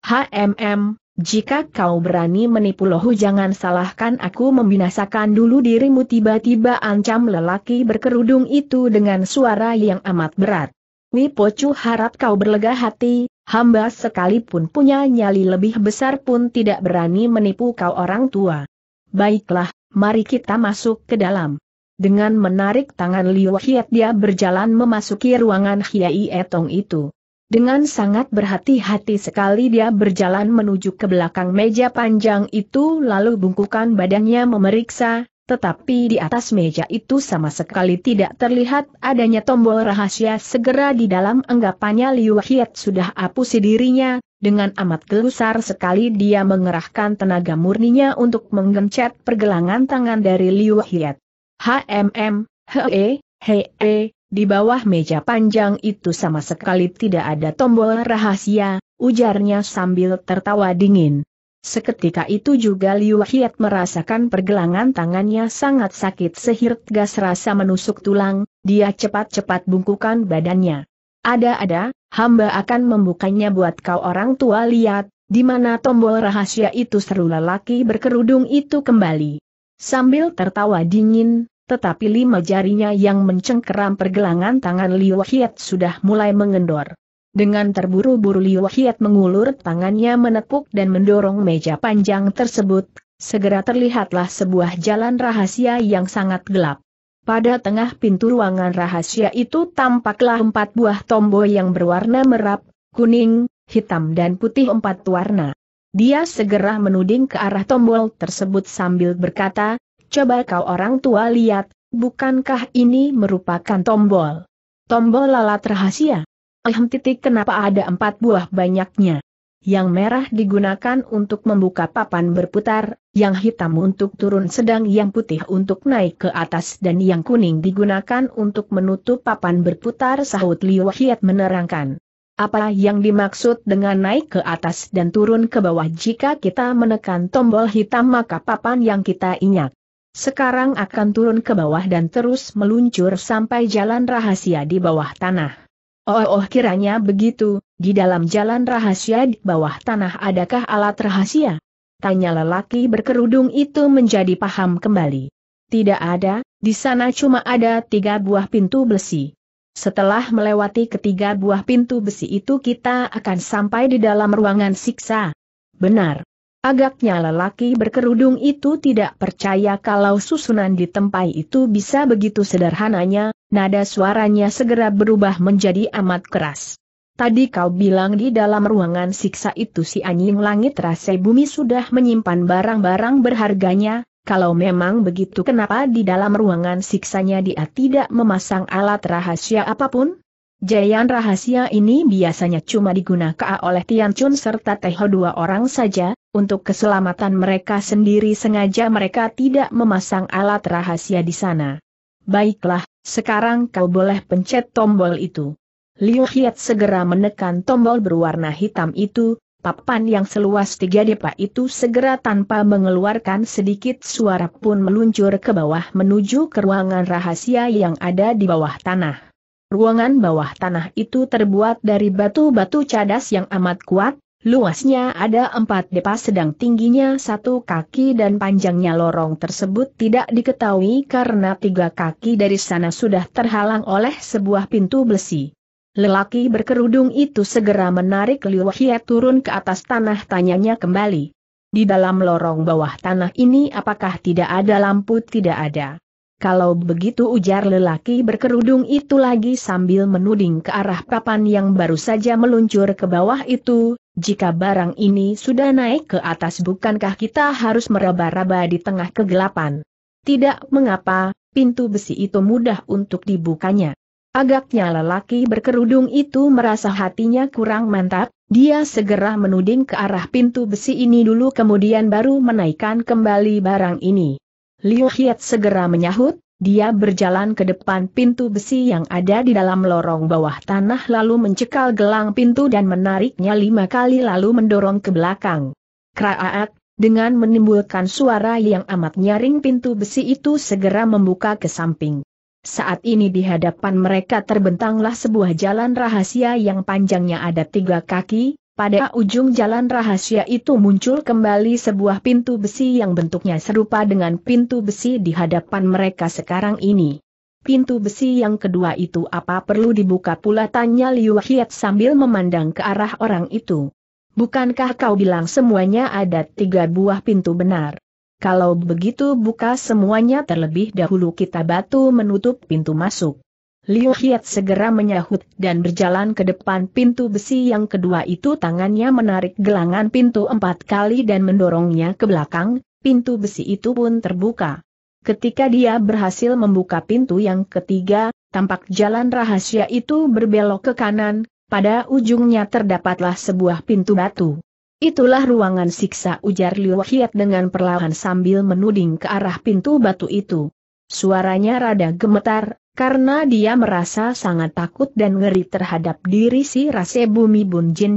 HMM, jika kau berani menipu lohu jangan salahkan aku membinasakan dulu dirimu tiba-tiba ancam lelaki berkerudung itu dengan suara yang amat berat. Wipocu harap kau berlega hati, hamba sekalipun punya nyali lebih besar pun tidak berani menipu kau orang tua. Baiklah, mari kita masuk ke dalam. Dengan menarik tangan Liu Hiat dia berjalan memasuki ruangan Hiai Etong itu. Dengan sangat berhati-hati sekali dia berjalan menuju ke belakang meja panjang itu lalu bungkukan badannya memeriksa, tetapi di atas meja itu sama sekali tidak terlihat adanya tombol rahasia segera di dalam anggapannya Liu Hiat sudah apusi dirinya, dengan amat gelusar sekali dia mengerahkan tenaga murninya untuk menggencet pergelangan tangan dari Liu Hiat. HMM, he, he, e, di bawah meja panjang itu sama sekali tidak ada tombol rahasia, ujarnya sambil tertawa dingin. Seketika itu juga Liu Hiat merasakan pergelangan tangannya sangat sakit sehingga gas rasa menusuk tulang, dia cepat-cepat bungkukan badannya. Ada-ada, hamba akan membukanya buat kau orang tua lihat, di mana tombol rahasia itu seru lelaki berkerudung itu kembali. Sambil tertawa dingin, tetapi lima jarinya yang mencengkeram pergelangan tangan Liu Hiat sudah mulai mengendor. Dengan terburu-buru Liu Hiat mengulur tangannya menepuk dan mendorong meja panjang tersebut, segera terlihatlah sebuah jalan rahasia yang sangat gelap. Pada tengah pintu ruangan rahasia itu tampaklah empat buah tombol yang berwarna merah, kuning, hitam dan putih empat warna. Dia segera menuding ke arah tombol tersebut sambil berkata, coba kau orang tua lihat, bukankah ini merupakan tombol? Tombol lalat rahasia. Alhamdulillah titik kenapa ada empat buah banyaknya? yang merah digunakan untuk membuka papan berputar, yang hitam untuk turun sedang yang putih untuk naik ke atas dan yang kuning digunakan untuk menutup papan berputar sahut Liu Hiat menerangkan. Apa yang dimaksud dengan naik ke atas dan turun ke bawah jika kita menekan tombol hitam maka papan yang kita inyak. Sekarang akan turun ke bawah dan terus meluncur sampai jalan rahasia di bawah tanah. Oh, oh kiranya begitu, di dalam jalan rahasia di bawah tanah adakah alat rahasia? Tanya lelaki berkerudung itu menjadi paham kembali. Tidak ada, di sana cuma ada tiga buah pintu besi. Setelah melewati ketiga buah pintu besi itu kita akan sampai di dalam ruangan siksa. Benar, Agaknya lelaki berkerudung itu tidak percaya kalau susunan di tempai itu bisa begitu sederhananya, nada suaranya segera berubah menjadi amat keras. Tadi kau bilang di dalam ruangan siksa itu si anjing langit rasa bumi sudah menyimpan barang-barang berharganya, kalau memang begitu kenapa di dalam ruangan siksanya dia tidak memasang alat rahasia apapun? Jayan rahasia ini biasanya cuma digunakan oleh Tian Chun serta Teho dua orang saja, untuk keselamatan mereka sendiri sengaja mereka tidak memasang alat rahasia di sana. Baiklah, sekarang kau boleh pencet tombol itu. Liu Hiat segera menekan tombol berwarna hitam itu, papan yang seluas tiga depa itu segera tanpa mengeluarkan sedikit suara pun meluncur ke bawah menuju ke ruangan rahasia yang ada di bawah tanah. Ruangan bawah tanah itu terbuat dari batu-batu cadas yang amat kuat, luasnya ada empat depa sedang tingginya satu kaki dan panjangnya lorong tersebut tidak diketahui karena tiga kaki dari sana sudah terhalang oleh sebuah pintu besi. Lelaki berkerudung itu segera menarik Liu Hye turun ke atas tanah tanyanya kembali. Di dalam lorong bawah tanah ini apakah tidak ada lampu? Tidak ada. Kalau begitu ujar lelaki berkerudung itu lagi sambil menuding ke arah papan yang baru saja meluncur ke bawah itu, jika barang ini sudah naik ke atas bukankah kita harus meraba-raba di tengah kegelapan? Tidak mengapa, pintu besi itu mudah untuk dibukanya. Agaknya lelaki berkerudung itu merasa hatinya kurang mantap, dia segera menuding ke arah pintu besi ini dulu kemudian baru menaikkan kembali barang ini. Liu Hiat segera menyahut, dia berjalan ke depan pintu besi yang ada di dalam lorong bawah tanah lalu mencekal gelang pintu dan menariknya lima kali lalu mendorong ke belakang. Kraat, dengan menimbulkan suara yang amat nyaring pintu besi itu segera membuka ke samping. Saat ini di hadapan mereka terbentanglah sebuah jalan rahasia yang panjangnya ada tiga kaki, pada ujung jalan rahasia itu muncul kembali sebuah pintu besi yang bentuknya serupa dengan pintu besi di hadapan mereka sekarang ini. Pintu besi yang kedua itu apa perlu dibuka pula tanya Liu Hiat sambil memandang ke arah orang itu. Bukankah kau bilang semuanya ada tiga buah pintu benar? Kalau begitu buka semuanya terlebih dahulu kita batu menutup pintu masuk. Liu Hiat segera menyahut dan berjalan ke depan pintu besi yang kedua itu tangannya menarik gelangan pintu empat kali dan mendorongnya ke belakang, pintu besi itu pun terbuka. Ketika dia berhasil membuka pintu yang ketiga, tampak jalan rahasia itu berbelok ke kanan, pada ujungnya terdapatlah sebuah pintu batu. Itulah ruangan siksa ujar Liu Hiat dengan perlahan sambil menuding ke arah pintu batu itu. Suaranya rada gemetar, karena dia merasa sangat takut dan ngeri terhadap diri si Rase Bumi Bun Jin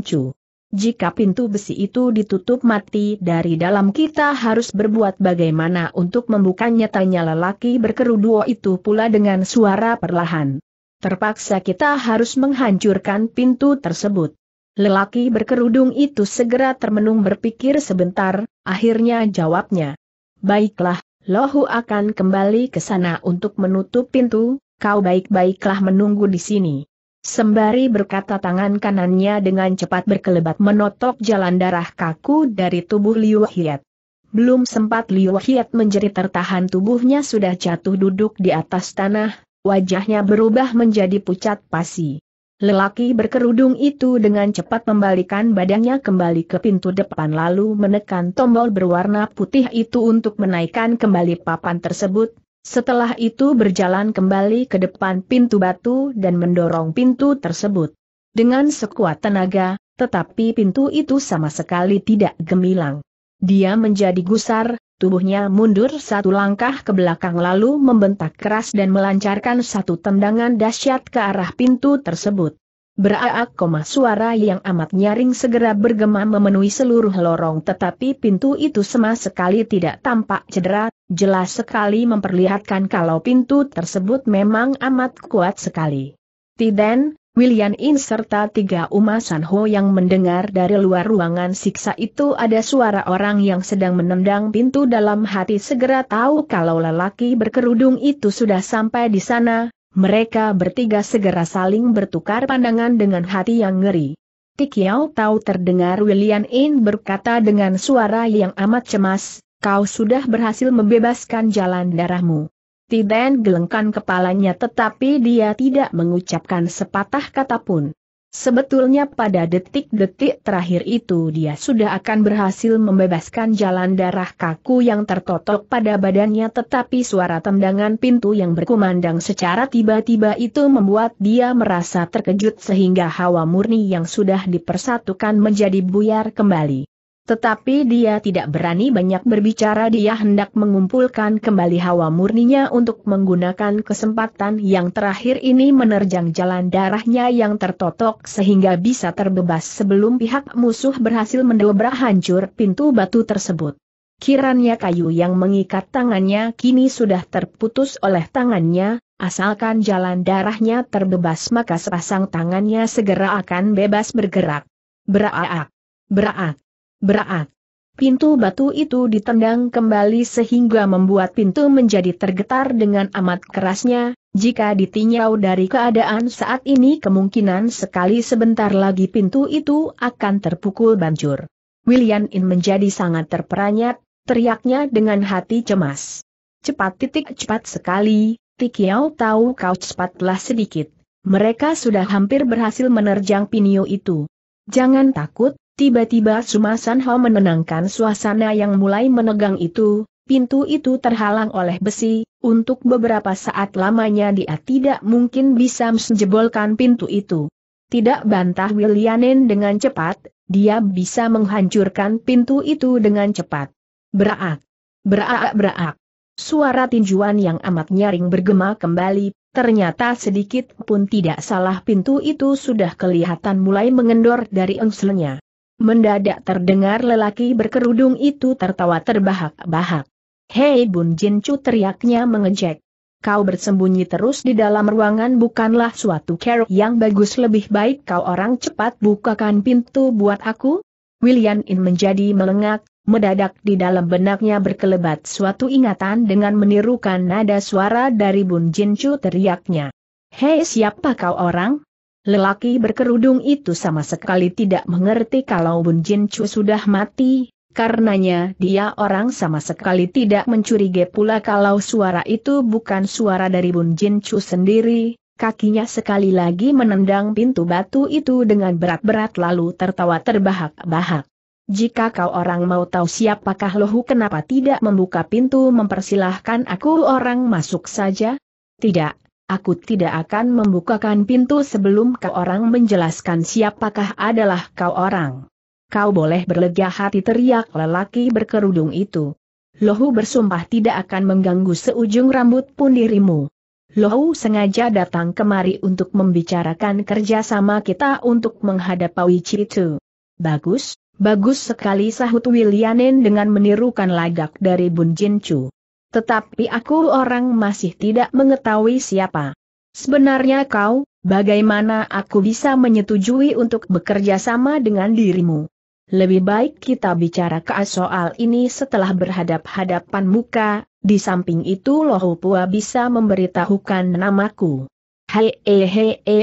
Jika pintu besi itu ditutup mati dari dalam kita harus berbuat bagaimana untuk membukanya tanya lelaki berkerudung itu pula dengan suara perlahan. Terpaksa kita harus menghancurkan pintu tersebut. Lelaki berkerudung itu segera termenung berpikir sebentar, akhirnya jawabnya. Baiklah, Lohu akan kembali ke sana untuk menutup pintu, kau baik-baiklah menunggu di sini. Sembari berkata tangan kanannya dengan cepat berkelebat menotok jalan darah kaku dari tubuh Liu Hiat. Belum sempat Liu Hiat menjerit tertahan tubuhnya sudah jatuh duduk di atas tanah, wajahnya berubah menjadi pucat pasi. Lelaki berkerudung itu dengan cepat membalikan badannya kembali ke pintu depan lalu menekan tombol berwarna putih itu untuk menaikkan kembali papan tersebut, setelah itu berjalan kembali ke depan pintu batu dan mendorong pintu tersebut. Dengan sekuat tenaga, tetapi pintu itu sama sekali tidak gemilang. Dia menjadi gusar, tubuhnya mundur satu langkah ke belakang lalu membentak keras dan melancarkan satu tendangan dahsyat ke arah pintu tersebut. Beraak koma suara yang amat nyaring segera bergema memenuhi seluruh lorong tetapi pintu itu sama sekali tidak tampak cedera, jelas sekali memperlihatkan kalau pintu tersebut memang amat kuat sekali. Tiden, William In serta tiga Uma Sanho yang mendengar dari luar ruangan siksa itu ada suara orang yang sedang menendang pintu dalam hati segera tahu kalau lelaki berkerudung itu sudah sampai di sana, mereka bertiga segera saling bertukar pandangan dengan hati yang ngeri. Tikiau tahu terdengar William In berkata dengan suara yang amat cemas, kau sudah berhasil membebaskan jalan darahmu. Tiden gelengkan kepalanya tetapi dia tidak mengucapkan sepatah kata pun. Sebetulnya pada detik-detik terakhir itu dia sudah akan berhasil membebaskan jalan darah kaku yang tertotok pada badannya tetapi suara tendangan pintu yang berkumandang secara tiba-tiba itu membuat dia merasa terkejut sehingga hawa murni yang sudah dipersatukan menjadi buyar kembali. Tetapi dia tidak berani banyak berbicara dia hendak mengumpulkan kembali hawa murninya untuk menggunakan kesempatan yang terakhir ini menerjang jalan darahnya yang tertotok sehingga bisa terbebas sebelum pihak musuh berhasil mendobrak hancur pintu batu tersebut. Kiranya kayu yang mengikat tangannya kini sudah terputus oleh tangannya, asalkan jalan darahnya terbebas maka sepasang tangannya segera akan bebas bergerak. Beraak! Beraak! Berat. Pintu batu itu ditendang kembali sehingga membuat pintu menjadi tergetar dengan amat kerasnya, jika ditinjau dari keadaan saat ini kemungkinan sekali sebentar lagi pintu itu akan terpukul banjur. William In menjadi sangat terperanyat, teriaknya dengan hati cemas. Cepat titik cepat sekali, Tikiao tahu kau cepatlah sedikit. Mereka sudah hampir berhasil menerjang Pinio itu. Jangan takut, Tiba-tiba Sumasan Ho menenangkan suasana yang mulai menegang itu, pintu itu terhalang oleh besi, untuk beberapa saat lamanya dia tidak mungkin bisa menjebolkan pintu itu. Tidak bantah Wilianen dengan cepat, dia bisa menghancurkan pintu itu dengan cepat. Beraak, beraak, beraak. Suara tinjuan yang amat nyaring bergema kembali, Ternyata sedikit pun tidak salah pintu itu sudah kelihatan mulai mengendor dari engselnya. Mendadak terdengar lelaki berkerudung itu tertawa terbahak-bahak. Hei Bun Jin Chu teriaknya mengejek. Kau bersembunyi terus di dalam ruangan bukanlah suatu care yang bagus lebih baik kau orang cepat bukakan pintu buat aku? William In menjadi melengak, mendadak di dalam benaknya berkelebat suatu ingatan dengan menirukan nada suara dari Bun Jin Chu teriaknya. Hei siapa kau orang? Lelaki berkerudung itu sama sekali tidak mengerti kalau Bun Jin Chu sudah mati, karenanya dia orang sama sekali tidak mencurigai pula kalau suara itu bukan suara dari Bun Jin Chu sendiri, kakinya sekali lagi menendang pintu batu itu dengan berat-berat lalu tertawa terbahak-bahak. Jika kau orang mau tahu siapakah lohu kenapa tidak membuka pintu mempersilahkan aku orang masuk saja? Tidak, Aku tidak akan membukakan pintu sebelum kau orang menjelaskan siapakah adalah kau orang. Kau boleh berlega hati teriak lelaki berkerudung itu. Lohu bersumpah tidak akan mengganggu seujung rambut pun dirimu. Lohu sengaja datang kemari untuk membicarakan kerjasama kita untuk menghadapi itu. Bagus, bagus sekali sahut Willianen dengan menirukan lagak dari Bun Jincu. Tetapi aku orang masih tidak mengetahui siapa. Sebenarnya kau, bagaimana aku bisa menyetujui untuk bekerja sama dengan dirimu? Lebih baik kita bicara ke soal ini setelah berhadap-hadapan muka, di samping itu Lohupua bisa memberitahukan namaku. Hei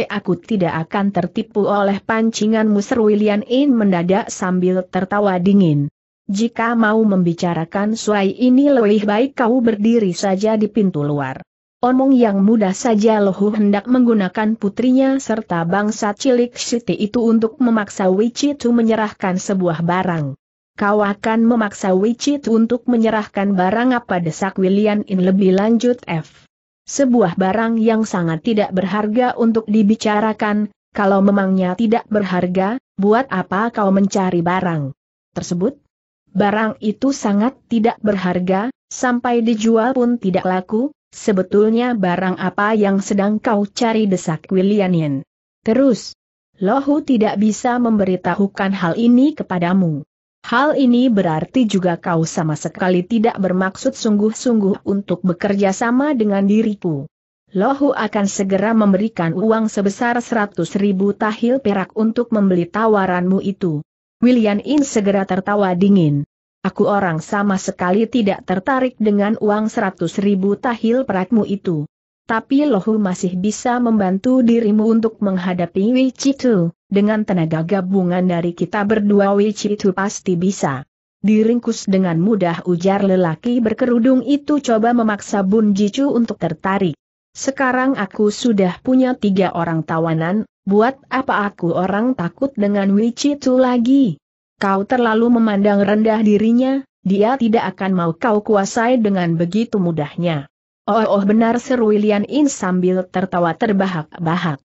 aku tidak akan tertipu oleh pancinganmu Sir William In mendadak sambil tertawa dingin. Jika mau membicarakan suai ini lebih baik kau berdiri saja di pintu luar. Omong yang mudah saja Lohu hendak menggunakan putrinya serta bangsa cilik Siti itu untuk memaksa Wichitu menyerahkan sebuah barang. Kau akan memaksa Wichitu untuk menyerahkan barang apa desak William In lebih lanjut F. Sebuah barang yang sangat tidak berharga untuk dibicarakan, kalau memangnya tidak berharga, buat apa kau mencari barang tersebut? barang itu sangat tidak berharga, sampai dijual pun tidak laku, sebetulnya barang apa yang sedang kau cari desak Wilianin. Terus, Lohu tidak bisa memberitahukan hal ini kepadamu. Hal ini berarti juga kau sama sekali tidak bermaksud sungguh-sungguh untuk bekerja sama dengan diriku. Lohu akan segera memberikan uang sebesar 100 ribu tahil perak untuk membeli tawaranmu itu. William In segera tertawa dingin. Aku orang sama sekali tidak tertarik dengan uang seratus ribu tahil perakmu itu. Tapi lohu masih bisa membantu dirimu untuk menghadapi Wichitu, dengan tenaga gabungan dari kita berdua Wichitu pasti bisa. Diringkus dengan mudah ujar lelaki berkerudung itu coba memaksa Bun Jicu untuk tertarik. Sekarang aku sudah punya tiga orang tawanan, Buat apa aku orang takut dengan itu lagi? Kau terlalu memandang rendah dirinya, dia tidak akan mau kau kuasai dengan begitu mudahnya. Oh, oh benar seru William In sambil tertawa terbahak-bahak.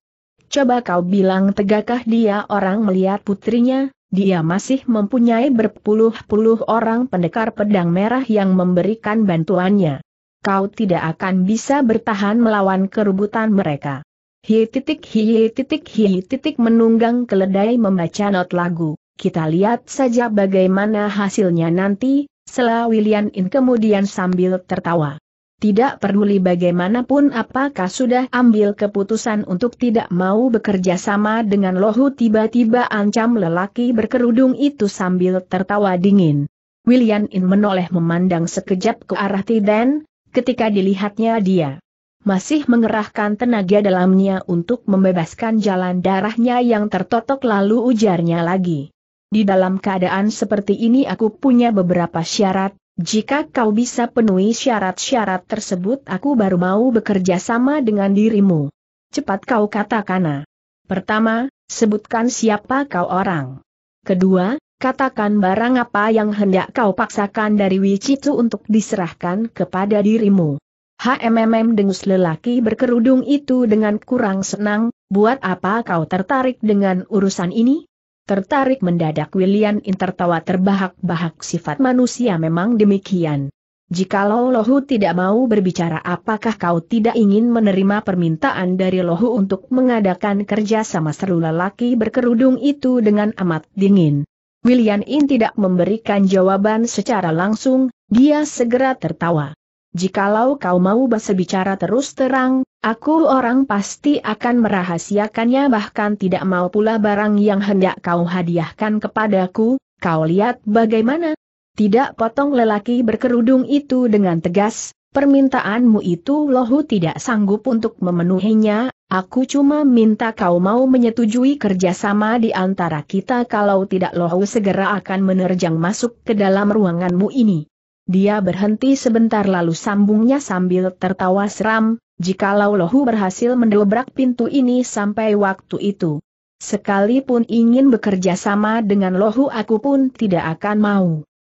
Coba kau bilang tegakkah dia orang melihat putrinya, dia masih mempunyai berpuluh-puluh orang pendekar pedang merah yang memberikan bantuannya. Kau tidak akan bisa bertahan melawan kerubutan mereka. Hi titik hi titik hi titik menunggang keledai membaca not lagu. Kita lihat saja bagaimana hasilnya nanti, Sela William In kemudian sambil tertawa. Tidak peduli bagaimanapun apakah sudah ambil keputusan untuk tidak mau bekerja sama dengan Lohu tiba-tiba ancam lelaki berkerudung itu sambil tertawa dingin. William In menoleh memandang sekejap ke arah Tiden, ketika dilihatnya dia masih mengerahkan tenaga dalamnya untuk membebaskan jalan darahnya yang tertotok lalu ujarnya lagi. Di dalam keadaan seperti ini aku punya beberapa syarat, jika kau bisa penuhi syarat-syarat tersebut aku baru mau bekerja sama dengan dirimu. Cepat kau katakan. Pertama, sebutkan siapa kau orang. Kedua, katakan barang apa yang hendak kau paksakan dari Wicitu untuk diserahkan kepada dirimu. HMMM dengus lelaki berkerudung itu dengan kurang senang, buat apa kau tertarik dengan urusan ini? Tertarik mendadak William In tertawa terbahak-bahak sifat manusia memang demikian. Jikalau Lohu tidak mau berbicara apakah kau tidak ingin menerima permintaan dari Lohu untuk mengadakan kerja sama seru lelaki berkerudung itu dengan amat dingin. William In tidak memberikan jawaban secara langsung, dia segera tertawa. Jikalau kau mau bicara terus terang, aku orang pasti akan merahasiakannya bahkan tidak mau pula barang yang hendak kau hadiahkan kepadaku, kau lihat bagaimana? Tidak potong lelaki berkerudung itu dengan tegas, permintaanmu itu lohu tidak sanggup untuk memenuhinya, aku cuma minta kau mau menyetujui kerjasama di antara kita kalau tidak lohu segera akan menerjang masuk ke dalam ruanganmu ini. Dia berhenti sebentar lalu sambungnya sambil tertawa seram, jikalau Lohu berhasil mendobrak pintu ini sampai waktu itu. Sekalipun ingin bekerja sama dengan Lohu aku pun tidak akan mau.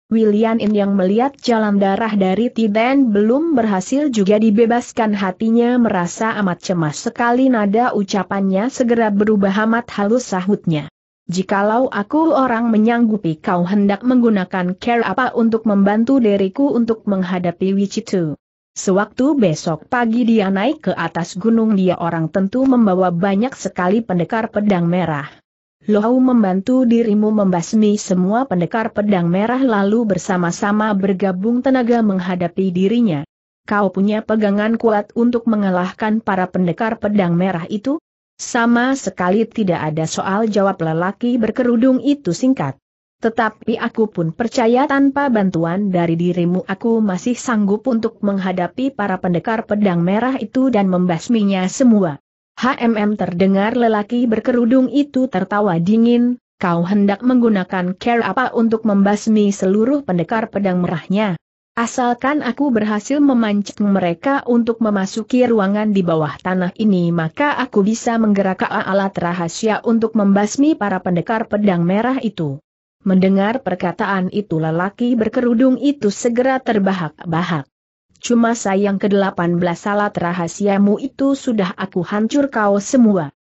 William In yang melihat jalan darah dari Tiden belum berhasil juga dibebaskan hatinya merasa amat cemas sekali nada ucapannya segera berubah amat halus sahutnya. Jikalau aku orang menyanggupi kau hendak menggunakan care apa untuk membantu diriku untuk menghadapi Wichitu. Sewaktu besok pagi dia naik ke atas gunung dia orang tentu membawa banyak sekali pendekar pedang merah. Lohau membantu dirimu membasmi semua pendekar pedang merah lalu bersama-sama bergabung tenaga menghadapi dirinya. Kau punya pegangan kuat untuk mengalahkan para pendekar pedang merah itu? Sama sekali tidak ada soal jawab lelaki berkerudung itu singkat. Tetapi aku pun percaya tanpa bantuan dari dirimu aku masih sanggup untuk menghadapi para pendekar pedang merah itu dan membasminya semua. HMM terdengar lelaki berkerudung itu tertawa dingin, kau hendak menggunakan care apa untuk membasmi seluruh pendekar pedang merahnya? Asalkan aku berhasil memancing mereka untuk memasuki ruangan di bawah tanah ini maka aku bisa menggerakkan alat rahasia untuk membasmi para pendekar pedang merah itu. Mendengar perkataan itu lelaki berkerudung itu segera terbahak-bahak. Cuma sayang ke-18 alat rahasiamu itu sudah aku hancur kau semua.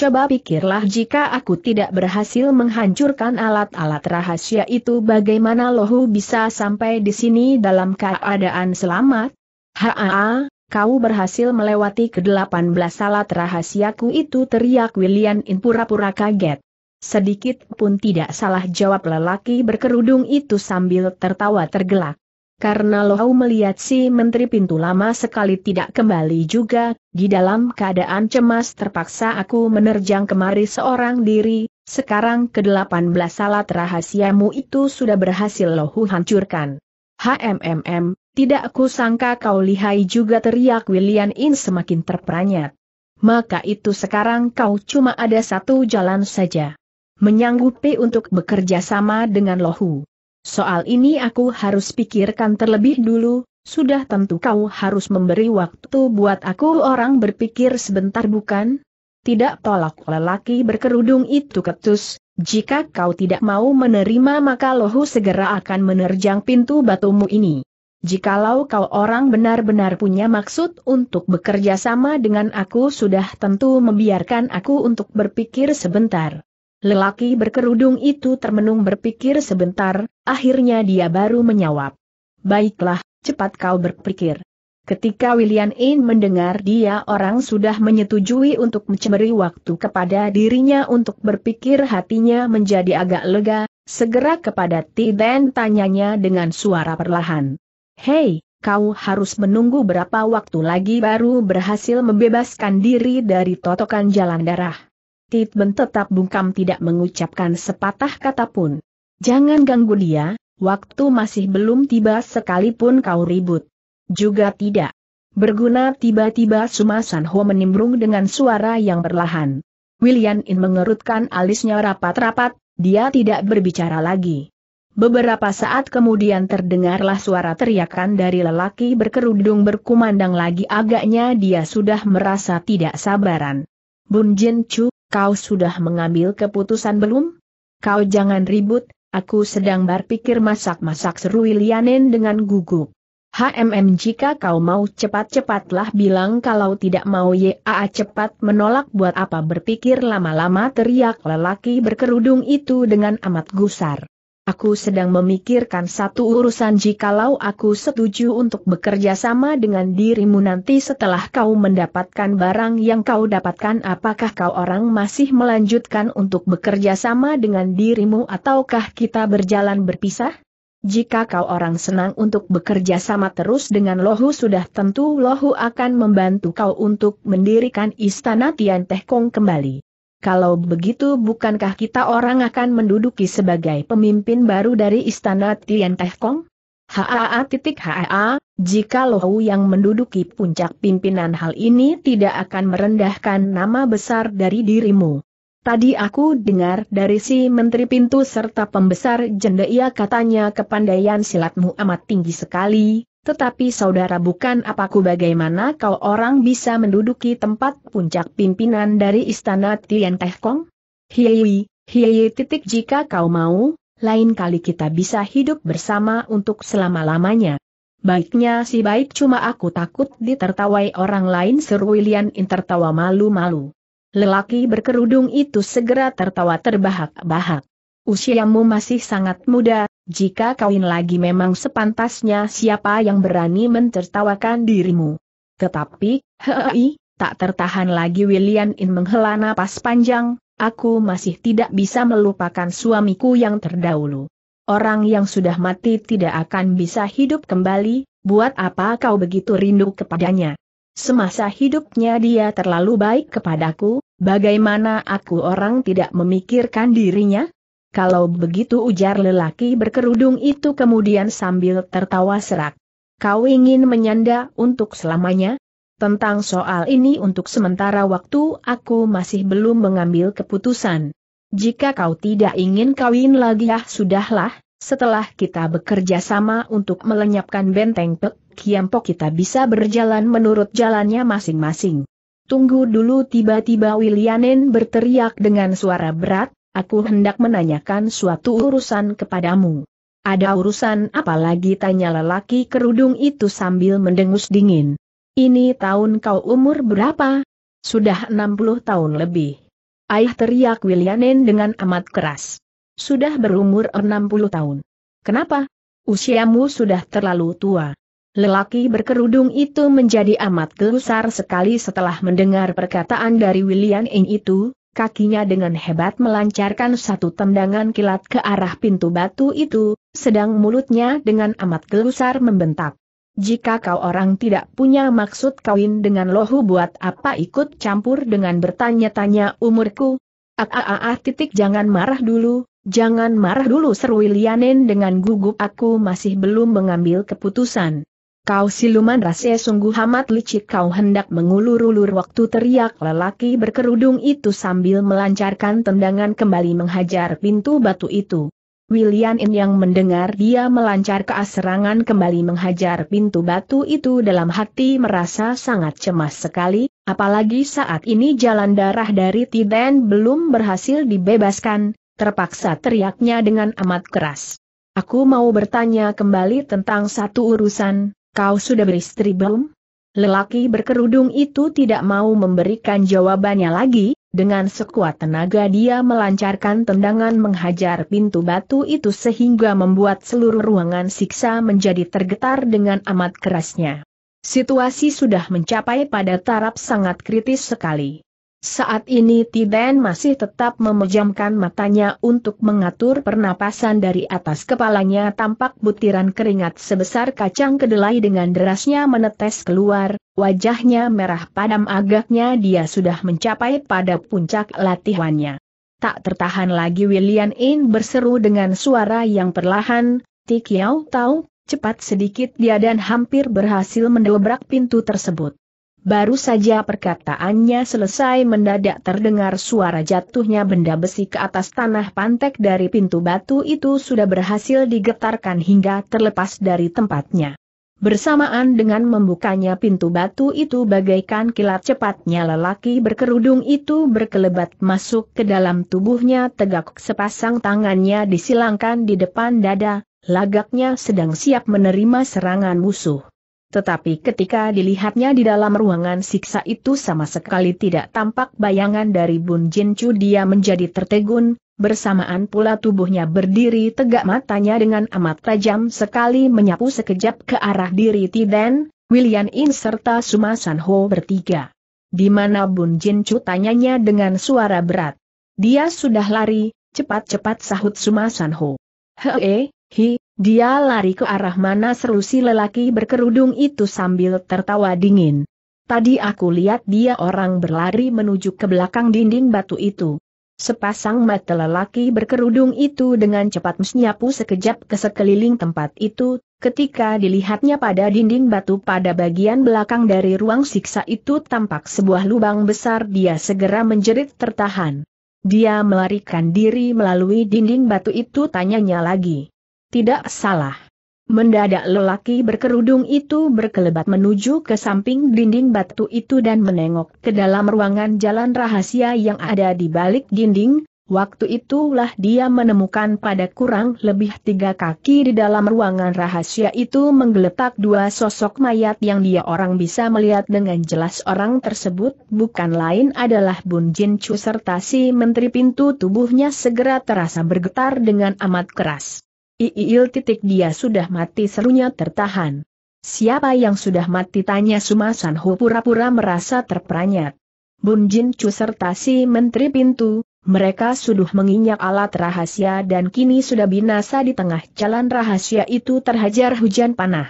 Coba pikirlah jika aku tidak berhasil menghancurkan alat-alat rahasia itu bagaimana lohu bisa sampai di sini dalam keadaan selamat? Haa, kau berhasil melewati ke-18 alat rahasiaku itu teriak William In pura-pura kaget. Sedikit pun tidak salah jawab lelaki berkerudung itu sambil tertawa tergelak. Karena Lohau melihat si Menteri Pintu lama sekali tidak kembali juga, di dalam keadaan cemas terpaksa aku menerjang kemari seorang diri, sekarang ke-18 alat rahasiamu itu sudah berhasil Lohu hancurkan. HMMM, tidak aku sangka kau lihai juga teriak William In semakin terperanyat. Maka itu sekarang kau cuma ada satu jalan saja. Menyanggupi untuk bekerja sama dengan Lohu. Soal ini aku harus pikirkan terlebih dulu, sudah tentu kau harus memberi waktu buat aku orang berpikir sebentar bukan? Tidak tolak lelaki berkerudung itu ketus, jika kau tidak mau menerima maka lohu segera akan menerjang pintu batumu ini. Jikalau kau orang benar-benar punya maksud untuk bekerja sama dengan aku sudah tentu membiarkan aku untuk berpikir sebentar. Lelaki berkerudung itu termenung berpikir sebentar, akhirnya dia baru menjawab. Baiklah, cepat kau berpikir. Ketika William In mendengar dia orang sudah menyetujui untuk mencemeri waktu kepada dirinya untuk berpikir hatinya menjadi agak lega, segera kepada T. Dan tanyanya dengan suara perlahan. Hei, kau harus menunggu berapa waktu lagi baru berhasil membebaskan diri dari totokan jalan darah. Tit Ben tetap bungkam tidak mengucapkan sepatah kata pun. Jangan ganggu dia, waktu masih belum tiba sekalipun kau ribut. Juga tidak. Berguna tiba-tiba Sumasan Ho menimbrung dengan suara yang perlahan. William In mengerutkan alisnya rapat-rapat, dia tidak berbicara lagi. Beberapa saat kemudian terdengarlah suara teriakan dari lelaki berkerudung berkumandang lagi agaknya dia sudah merasa tidak sabaran. Bun Jin Chu, kau sudah mengambil keputusan belum? Kau jangan ribut, aku sedang berpikir masak-masak seru Willianen dengan gugup. HMM jika kau mau cepat-cepatlah bilang kalau tidak mau YAA cepat menolak buat apa berpikir lama-lama teriak lelaki berkerudung itu dengan amat gusar. Aku sedang memikirkan satu urusan jikalau aku setuju untuk bekerja sama dengan dirimu nanti setelah kau mendapatkan barang yang kau dapatkan apakah kau orang masih melanjutkan untuk bekerja sama dengan dirimu ataukah kita berjalan berpisah? Jika kau orang senang untuk bekerja sama terus dengan Lohu sudah tentu Lohu akan membantu kau untuk mendirikan istana Tian Teh Kong kembali. Kalau begitu bukankah kita orang akan menduduki sebagai pemimpin baru dari istana Tian Teh Kong? Haa titik haa, jika Lohu yang menduduki puncak pimpinan hal ini tidak akan merendahkan nama besar dari dirimu. Tadi aku dengar dari si Menteri Pintu serta Pembesar Jendela katanya kepandaian silatmu amat tinggi sekali, tetapi saudara bukan apaku bagaimana kau orang bisa menduduki tempat puncak pimpinan dari istana Tian Teh Kong? Hiei, hiei titik jika kau mau, lain kali kita bisa hidup bersama untuk selama-lamanya. Baiknya si baik cuma aku takut ditertawai orang lain seru William In tertawa malu-malu. Lelaki berkerudung itu segera tertawa terbahak-bahak. Usiamu masih sangat muda, jika kawin lagi memang sepantasnya siapa yang berani mentertawakan dirimu. Tetapi, hei, tak tertahan lagi William In menghela napas panjang, aku masih tidak bisa melupakan suamiku yang terdahulu. Orang yang sudah mati tidak akan bisa hidup kembali, buat apa kau begitu rindu kepadanya? Semasa hidupnya dia terlalu baik kepadaku, bagaimana aku orang tidak memikirkan dirinya? Kalau begitu ujar lelaki berkerudung itu kemudian sambil tertawa serak. Kau ingin menyanda untuk selamanya? Tentang soal ini untuk sementara waktu aku masih belum mengambil keputusan. Jika kau tidak ingin kawin lagi ya sudahlah, setelah kita bekerja sama untuk melenyapkan benteng Pek Kiampo kita bisa berjalan menurut jalannya masing-masing. Tunggu dulu tiba-tiba Wilianen berteriak dengan suara berat, Aku hendak menanyakan suatu urusan kepadamu. Ada urusan apa lagi tanya lelaki kerudung itu sambil mendengus dingin. Ini tahun kau umur berapa? Sudah 60 tahun lebih. Ayah teriak Wilianen dengan amat keras. Sudah berumur 60 tahun. Kenapa? Usiamu sudah terlalu tua. Lelaki berkerudung itu menjadi amat gelusar sekali setelah mendengar perkataan dari William itu, kakinya dengan hebat melancarkan satu tendangan kilat ke arah pintu batu itu, sedang mulutnya dengan amat gelusar membentak. Jika kau orang tidak punya maksud kawin dengan lohu buat apa ikut campur dengan bertanya-tanya umurku? Ah, titik jangan marah dulu, jangan marah dulu seru Willianen dengan gugup aku masih belum mengambil keputusan. Kau siluman rase sungguh amat licik kau hendak mengulur-ulur waktu teriak lelaki berkerudung itu sambil melancarkan tendangan kembali menghajar pintu batu itu. William In yang mendengar dia melancar ke serangan kembali menghajar pintu batu itu dalam hati merasa sangat cemas sekali, apalagi saat ini jalan darah dari Tiden belum berhasil dibebaskan, terpaksa teriaknya dengan amat keras. Aku mau bertanya kembali tentang satu urusan, Kau sudah beristri belum? Lelaki berkerudung itu tidak mau memberikan jawabannya lagi, dengan sekuat tenaga dia melancarkan tendangan menghajar pintu batu itu sehingga membuat seluruh ruangan siksa menjadi tergetar dengan amat kerasnya. Situasi sudah mencapai pada taraf sangat kritis sekali. Saat ini Tiden masih tetap memejamkan matanya untuk mengatur pernapasan dari atas kepalanya tampak butiran keringat sebesar kacang kedelai dengan derasnya menetes keluar, wajahnya merah padam agaknya dia sudah mencapai pada puncak latihannya. Tak tertahan lagi William In berseru dengan suara yang perlahan, Tikiau tahu, cepat sedikit dia dan hampir berhasil mendobrak pintu tersebut. Baru saja perkataannya selesai mendadak terdengar suara jatuhnya benda besi ke atas tanah pantek dari pintu batu itu sudah berhasil digetarkan hingga terlepas dari tempatnya. Bersamaan dengan membukanya pintu batu itu bagaikan kilat cepatnya lelaki berkerudung itu berkelebat masuk ke dalam tubuhnya tegak sepasang tangannya disilangkan di depan dada, lagaknya sedang siap menerima serangan musuh. Tetapi ketika dilihatnya di dalam ruangan siksa itu sama sekali tidak tampak bayangan dari Bun Jin Chu dia menjadi tertegun, bersamaan pula tubuhnya berdiri tegak matanya dengan amat tajam sekali menyapu sekejap ke arah diri Tiden, William In serta Suma San Ho bertiga. Di mana Bun Jin Chu tanyanya dengan suara berat. Dia sudah lari, cepat-cepat sahut Suma San Ho. hi, dia lari ke arah mana seru si lelaki berkerudung itu sambil tertawa dingin. Tadi aku lihat dia orang berlari menuju ke belakang dinding batu itu. Sepasang mata lelaki berkerudung itu dengan cepat menyapu sekejap ke sekeliling tempat itu, ketika dilihatnya pada dinding batu pada bagian belakang dari ruang siksa itu tampak sebuah lubang besar dia segera menjerit tertahan. Dia melarikan diri melalui dinding batu itu tanyanya lagi. Tidak salah. Mendadak lelaki berkerudung itu berkelebat menuju ke samping dinding batu itu dan menengok ke dalam ruangan jalan rahasia yang ada di balik dinding, Waktu itulah dia menemukan pada kurang lebih tiga kaki di dalam ruangan rahasia itu menggeletak dua sosok mayat yang dia orang bisa melihat dengan jelas orang tersebut bukan lain adalah Bun Jin Chu serta si menteri pintu tubuhnya segera terasa bergetar dengan amat keras. Iil titik dia sudah mati serunya tertahan. Siapa yang sudah mati tanya Sumasan Ho pura-pura merasa terperanjat. Bun Jin Chu serta si Menteri Pintu, mereka sudah menginjak alat rahasia dan kini sudah binasa di tengah jalan rahasia itu terhajar hujan panah.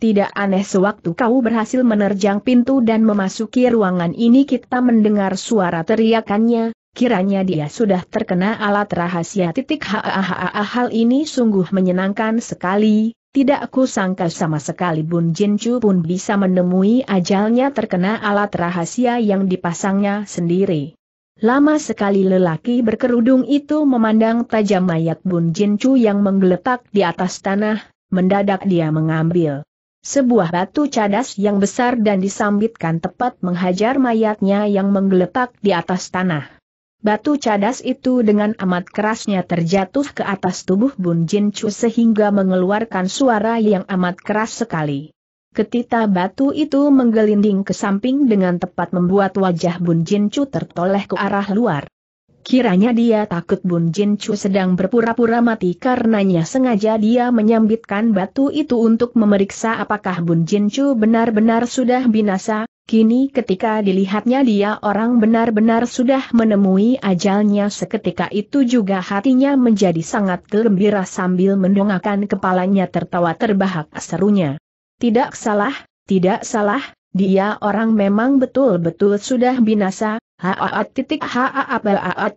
Tidak aneh sewaktu kau berhasil menerjang pintu dan memasuki ruangan ini kita mendengar suara teriakannya, kiranya dia sudah terkena alat rahasia titik hahaha hal ini sungguh menyenangkan sekali, tidak aku kusangka sama sekali Bun Jincu pun bisa menemui ajalnya terkena alat rahasia yang dipasangnya sendiri. Lama sekali lelaki berkerudung itu memandang tajam mayat Bun Jincu yang menggeletak di atas tanah, mendadak dia mengambil sebuah batu cadas yang besar dan disambitkan tepat menghajar mayatnya yang menggeletak di atas tanah. Batu cadas itu dengan amat kerasnya terjatuh ke atas tubuh Bun Jin Chu sehingga mengeluarkan suara yang amat keras sekali. Ketika batu itu menggelinding ke samping dengan tepat membuat wajah Bun Jin Chu tertoleh ke arah luar. Kiranya dia takut Bun Jin Chu sedang berpura-pura mati karenanya sengaja dia menyambitkan batu itu untuk memeriksa apakah Bun Jin Chu benar-benar sudah binasa, kini ketika dilihatnya dia orang benar-benar sudah menemui ajalnya seketika itu juga hatinya menjadi sangat gembira sambil mendongakkan kepalanya tertawa terbahak serunya. Tidak salah, tidak salah, dia orang memang betul-betul sudah binasa, Haat titik haat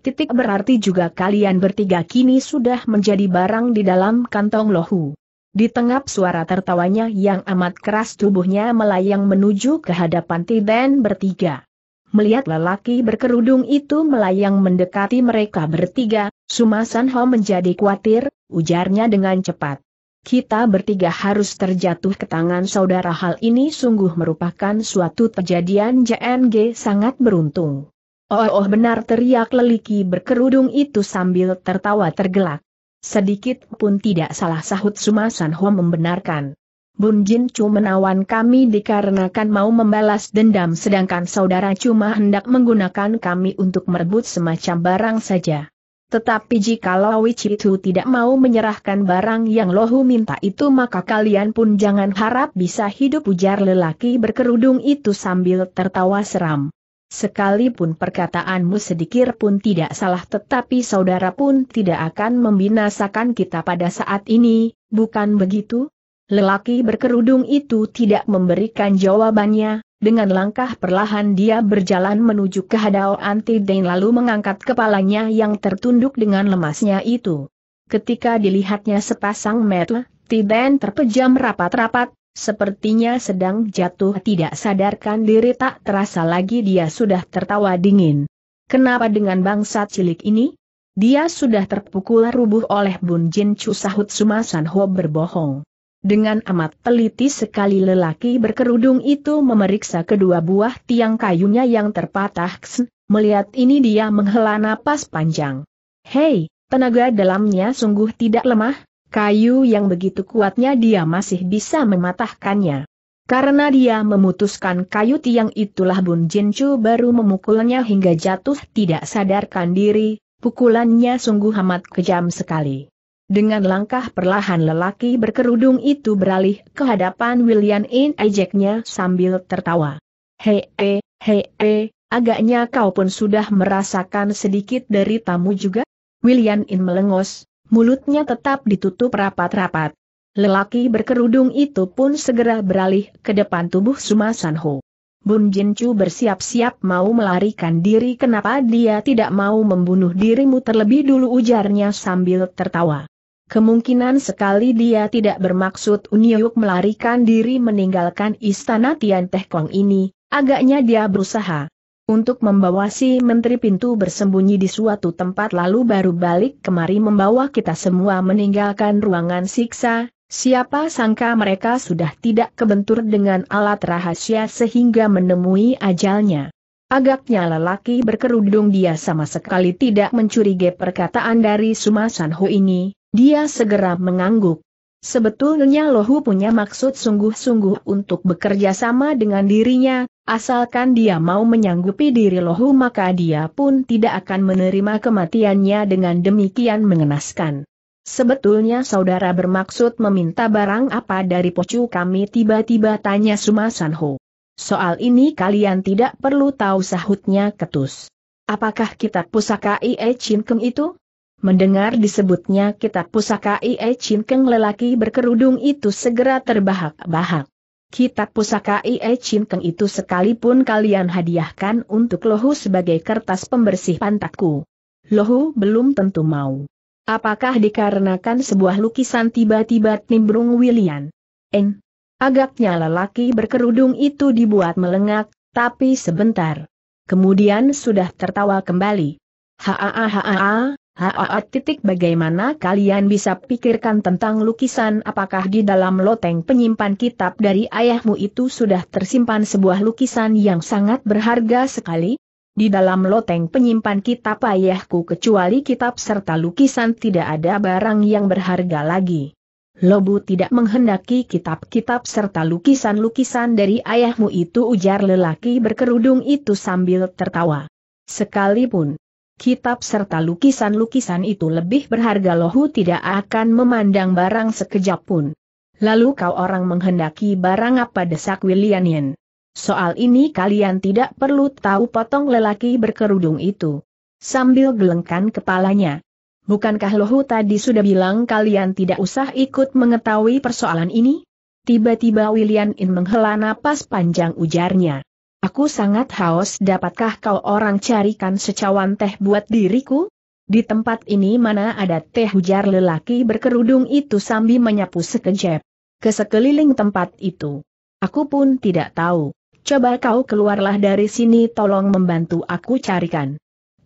titik berarti juga kalian bertiga kini sudah menjadi barang di dalam kantong lohu. Di tengah suara tertawanya yang amat keras tubuhnya melayang menuju ke hadapan Tiben bertiga. Melihat lelaki berkerudung itu melayang mendekati mereka bertiga, Sumasan Ho menjadi khawatir, ujarnya dengan cepat kita bertiga harus terjatuh ke tangan saudara hal ini sungguh merupakan suatu kejadian JNG sangat beruntung. Oh, oh benar teriak leliki berkerudung itu sambil tertawa tergelak. Sedikit pun tidak salah sahut Sumasan Ho membenarkan. Bun Jin Chu menawan kami dikarenakan mau membalas dendam sedangkan saudara cuma hendak menggunakan kami untuk merebut semacam barang saja. Tetapi jikalau itu tidak mau menyerahkan barang yang Lohu minta itu maka kalian pun jangan harap bisa hidup ujar lelaki berkerudung itu sambil tertawa seram. Sekalipun perkataanmu sedikit pun tidak salah tetapi saudara pun tidak akan membinasakan kita pada saat ini, bukan begitu? Lelaki berkerudung itu tidak memberikan jawabannya, dengan langkah perlahan dia berjalan menuju ke Hadao Dain lalu mengangkat kepalanya yang tertunduk dengan lemasnya itu. Ketika dilihatnya sepasang mata, Tiden terpejam rapat-rapat, sepertinya sedang jatuh tidak sadarkan diri tak terasa lagi dia sudah tertawa dingin. Kenapa dengan bangsa cilik ini? Dia sudah terpukul rubuh oleh Bun Jin Chu sahut Sumasan Ho berbohong. Dengan amat teliti sekali lelaki berkerudung itu memeriksa kedua buah tiang kayunya yang terpatah. Ksen, melihat ini dia menghela napas panjang. Hei, tenaga dalamnya sungguh tidak lemah, kayu yang begitu kuatnya dia masih bisa mematahkannya. Karena dia memutuskan kayu tiang itulah Bun Jinchu baru memukulnya hingga jatuh tidak sadarkan diri, pukulannya sungguh amat kejam sekali. Dengan langkah perlahan lelaki berkerudung itu beralih ke hadapan William in ejeknya sambil tertawa. Hei, hei, hei, agaknya kau pun sudah merasakan sedikit dari tamu juga? William in melengos, mulutnya tetap ditutup rapat-rapat. Lelaki berkerudung itu pun segera beralih ke depan tubuh Sanho. Bun Jinchu bersiap-siap mau melarikan diri kenapa dia tidak mau membunuh dirimu terlebih dulu ujarnya sambil tertawa. Kemungkinan sekali dia tidak bermaksud Unyuk melarikan diri meninggalkan istana Tian Teh Kong ini, agaknya dia berusaha untuk membawa si Menteri Pintu bersembunyi di suatu tempat lalu baru balik kemari membawa kita semua meninggalkan ruangan siksa, siapa sangka mereka sudah tidak kebentur dengan alat rahasia sehingga menemui ajalnya. Agaknya lelaki berkerudung dia sama sekali tidak mencurigai perkataan dari Sumasanho ini, dia segera mengangguk. Sebetulnya Lohu punya maksud sungguh-sungguh untuk bekerja sama dengan dirinya, asalkan dia mau menyanggupi diri Lohu maka dia pun tidak akan menerima kematiannya dengan demikian mengenaskan. Sebetulnya saudara bermaksud meminta barang apa dari pocu kami tiba-tiba tanya Suma Sanho. Soal ini kalian tidak perlu tahu sahutnya ketus. Apakah kitab pusaka Ie Chin Keng itu? Mendengar disebutnya kitab pusaka Ie Chin Keng lelaki berkerudung itu segera terbahak-bahak. Kitab pusaka Ie Chin Keng itu sekalipun kalian hadiahkan untuk Lohu sebagai kertas pembersih pantatku. Lohu belum tentu mau. Apakah dikarenakan sebuah lukisan tiba-tiba nimbrung William? En. Agaknya lelaki berkerudung itu dibuat melengak, tapi sebentar. Kemudian sudah tertawa kembali. Haa haa Haa titik bagaimana kalian bisa pikirkan tentang lukisan apakah di dalam loteng penyimpan kitab dari ayahmu itu sudah tersimpan sebuah lukisan yang sangat berharga sekali? Di dalam loteng penyimpan kitab ayahku kecuali kitab serta lukisan tidak ada barang yang berharga lagi. Lobu tidak menghendaki kitab-kitab serta lukisan-lukisan dari ayahmu itu ujar lelaki berkerudung itu sambil tertawa. Sekalipun, kitab serta lukisan-lukisan itu lebih berharga lohu tidak akan memandang barang sekejap pun. Lalu kau orang menghendaki barang apa desak Wilianin? Soal ini kalian tidak perlu tahu potong lelaki berkerudung itu. Sambil gelengkan kepalanya. Bukankah Lohu tadi sudah bilang kalian tidak usah ikut mengetahui persoalan ini? Tiba-tiba Wilianin menghela napas panjang ujarnya. Aku sangat haus dapatkah kau orang carikan secawan teh buat diriku? Di tempat ini mana ada teh hujar lelaki berkerudung itu sambil menyapu sekejap. Ke sekeliling tempat itu. Aku pun tidak tahu. Coba kau keluarlah dari sini tolong membantu aku carikan.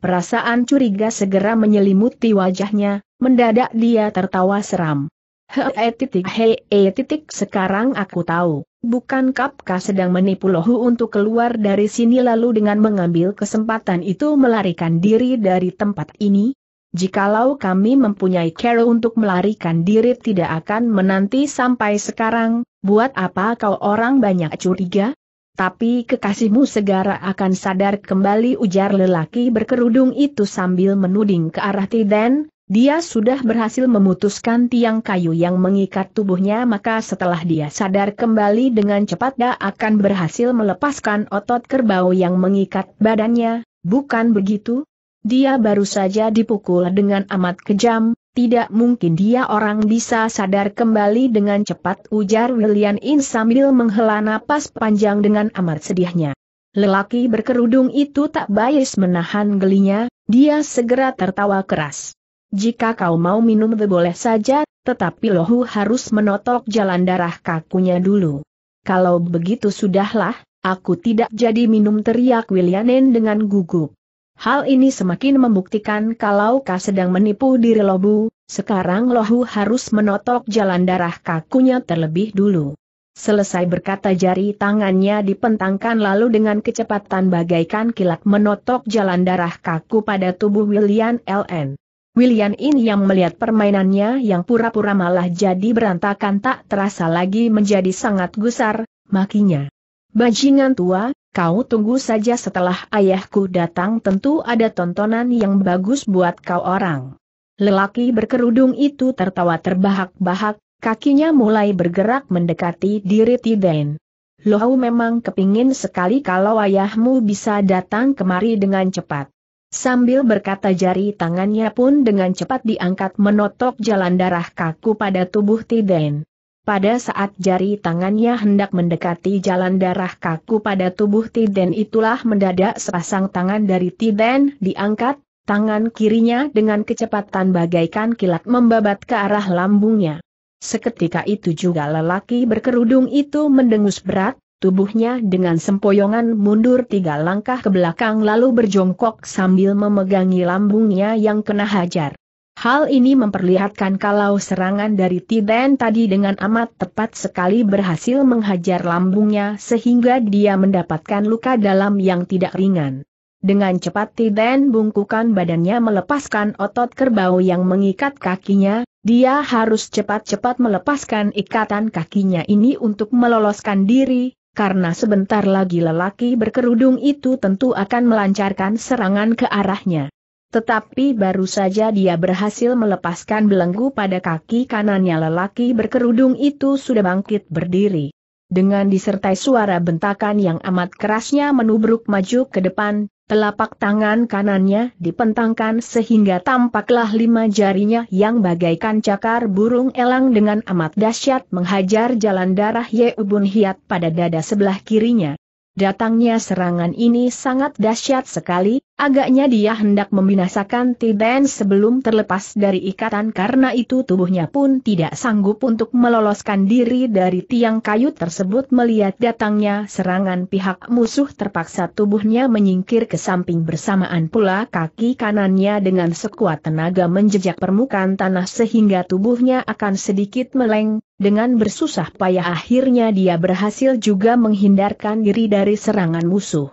Perasaan curiga segera menyelimuti wajahnya, mendadak dia tertawa seram. Hei titik hei titik sekarang aku tahu. Bukan Kapka sedang menipu Lohu untuk keluar dari sini lalu dengan mengambil kesempatan itu melarikan diri dari tempat ini? Jikalau kami mempunyai cara untuk melarikan diri tidak akan menanti sampai sekarang, buat apa kau orang banyak curiga? Tapi kekasihmu segera akan sadar kembali ujar lelaki berkerudung itu sambil menuding ke arah Tiden, dia sudah berhasil memutuskan tiang kayu yang mengikat tubuhnya maka setelah dia sadar kembali dengan cepat dia akan berhasil melepaskan otot kerbau yang mengikat badannya, bukan begitu? Dia baru saja dipukul dengan amat kejam, tidak mungkin dia orang bisa sadar kembali dengan cepat ujar William In sambil menghela napas panjang dengan amat sedihnya. Lelaki berkerudung itu tak bias menahan gelinya, dia segera tertawa keras. Jika kau mau minum boleh saja, tetapi lohu harus menotok jalan darah kakunya dulu. Kalau begitu sudahlah, aku tidak jadi minum teriak Wilianen dengan gugup. Hal ini semakin membuktikan kalau kau sedang menipu diri lobu, sekarang lohu harus menotok jalan darah kakunya terlebih dulu. Selesai berkata jari tangannya dipentangkan lalu dengan kecepatan bagaikan kilat menotok jalan darah kaku pada tubuh William L.N. William In yang melihat permainannya yang pura-pura malah jadi berantakan tak terasa lagi menjadi sangat gusar, makinya. Bajingan tua, kau tunggu saja setelah ayahku datang tentu ada tontonan yang bagus buat kau orang. Lelaki berkerudung itu tertawa terbahak-bahak, kakinya mulai bergerak mendekati diri Tiden. Lohau memang kepingin sekali kalau ayahmu bisa datang kemari dengan cepat. Sambil berkata jari tangannya pun dengan cepat diangkat menotok jalan darah kaku pada tubuh Tiden. Pada saat jari tangannya hendak mendekati jalan darah kaku pada tubuh Tiden itulah mendadak sepasang tangan dari Tiden diangkat, tangan kirinya dengan kecepatan bagaikan kilat membabat ke arah lambungnya. Seketika itu juga lelaki berkerudung itu mendengus berat, tubuhnya dengan sempoyongan mundur tiga langkah ke belakang lalu berjongkok sambil memegangi lambungnya yang kena hajar. Hal ini memperlihatkan kalau serangan dari Tiden tadi dengan amat tepat sekali berhasil menghajar lambungnya sehingga dia mendapatkan luka dalam yang tidak ringan. Dengan cepat Tiden bungkukan badannya melepaskan otot kerbau yang mengikat kakinya, dia harus cepat-cepat melepaskan ikatan kakinya ini untuk meloloskan diri, karena sebentar lagi lelaki berkerudung itu tentu akan melancarkan serangan ke arahnya. Tetapi baru saja dia berhasil melepaskan belenggu pada kaki kanannya lelaki berkerudung itu sudah bangkit berdiri. Dengan disertai suara bentakan yang amat kerasnya menubruk maju ke depan, Telapak tangan kanannya dipentangkan sehingga tampaklah lima jarinya yang bagaikan cakar burung elang dengan amat dahsyat menghajar jalan darah Ye Ubun Hiat pada dada sebelah kirinya. Datangnya serangan ini sangat dahsyat sekali, Agaknya dia hendak membinasakan Tiden sebelum terlepas dari ikatan karena itu tubuhnya pun tidak sanggup untuk meloloskan diri dari tiang kayu tersebut melihat datangnya serangan pihak musuh terpaksa tubuhnya menyingkir ke samping bersamaan pula kaki kanannya dengan sekuat tenaga menjejak permukaan tanah sehingga tubuhnya akan sedikit meleng, dengan bersusah payah akhirnya dia berhasil juga menghindarkan diri dari serangan musuh.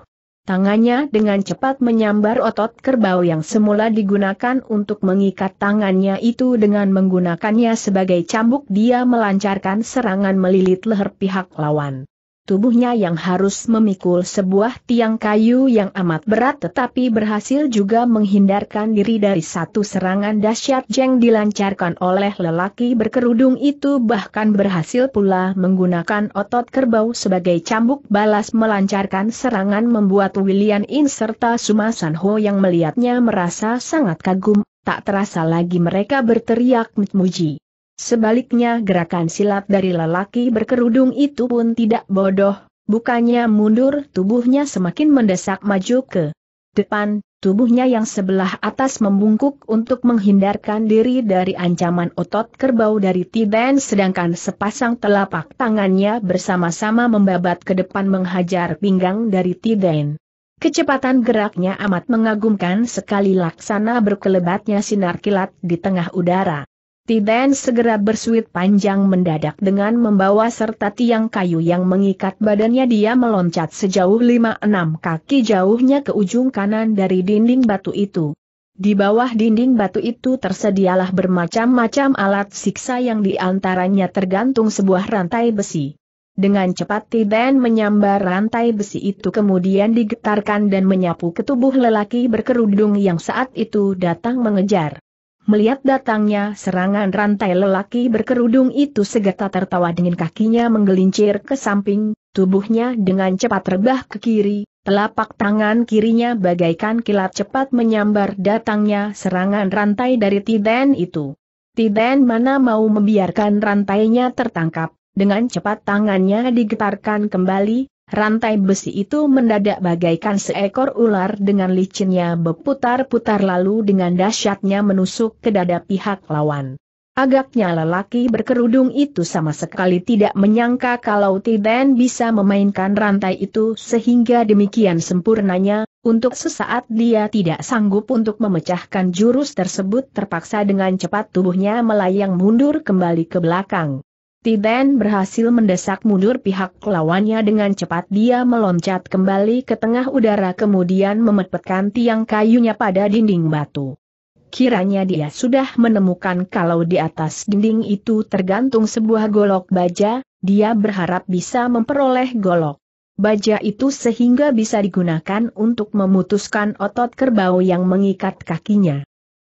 Tangannya dengan cepat menyambar otot kerbau yang semula digunakan untuk mengikat tangannya itu dengan menggunakannya sebagai cambuk dia melancarkan serangan melilit leher pihak lawan tubuhnya yang harus memikul sebuah tiang kayu yang amat berat tetapi berhasil juga menghindarkan diri dari satu serangan dahsyat yang dilancarkan oleh lelaki berkerudung itu bahkan berhasil pula menggunakan otot kerbau sebagai cambuk balas melancarkan serangan membuat William In serta Suma Sanho yang melihatnya merasa sangat kagum, tak terasa lagi mereka berteriak memuji. Sebaliknya gerakan silat dari lelaki berkerudung itu pun tidak bodoh, bukannya mundur tubuhnya semakin mendesak maju ke depan, tubuhnya yang sebelah atas membungkuk untuk menghindarkan diri dari ancaman otot kerbau dari Tiben sedangkan sepasang telapak tangannya bersama-sama membabat ke depan menghajar pinggang dari Tiben. Kecepatan geraknya amat mengagumkan sekali laksana berkelebatnya sinar kilat di tengah udara. Tiden segera bersuit panjang mendadak dengan membawa serta tiang kayu yang mengikat badannya dia meloncat sejauh 5-6 kaki jauhnya ke ujung kanan dari dinding batu itu. Di bawah dinding batu itu tersedialah bermacam-macam alat siksa yang diantaranya tergantung sebuah rantai besi. Dengan cepat Tiden menyambar rantai besi itu kemudian digetarkan dan menyapu ke tubuh lelaki berkerudung yang saat itu datang mengejar. Melihat datangnya serangan rantai lelaki berkerudung itu segera tertawa dengan kakinya menggelincir ke samping, tubuhnya dengan cepat rebah ke kiri, telapak tangan kirinya bagaikan kilat cepat menyambar datangnya serangan rantai dari Tiden itu. Tiden mana mau membiarkan rantainya tertangkap, dengan cepat tangannya digetarkan kembali, Rantai besi itu mendadak bagaikan seekor ular dengan licinnya berputar-putar lalu dengan dahsyatnya menusuk ke dada pihak lawan. Agaknya lelaki berkerudung itu sama sekali tidak menyangka kalau Tiden bisa memainkan rantai itu sehingga demikian sempurnanya, untuk sesaat dia tidak sanggup untuk memecahkan jurus tersebut terpaksa dengan cepat tubuhnya melayang mundur kembali ke belakang. Tiben berhasil mendesak mundur pihak lawannya dengan cepat dia meloncat kembali ke tengah udara kemudian memepetkan tiang kayunya pada dinding batu. Kiranya dia sudah menemukan kalau di atas dinding itu tergantung sebuah golok baja, dia berharap bisa memperoleh golok baja itu sehingga bisa digunakan untuk memutuskan otot kerbau yang mengikat kakinya.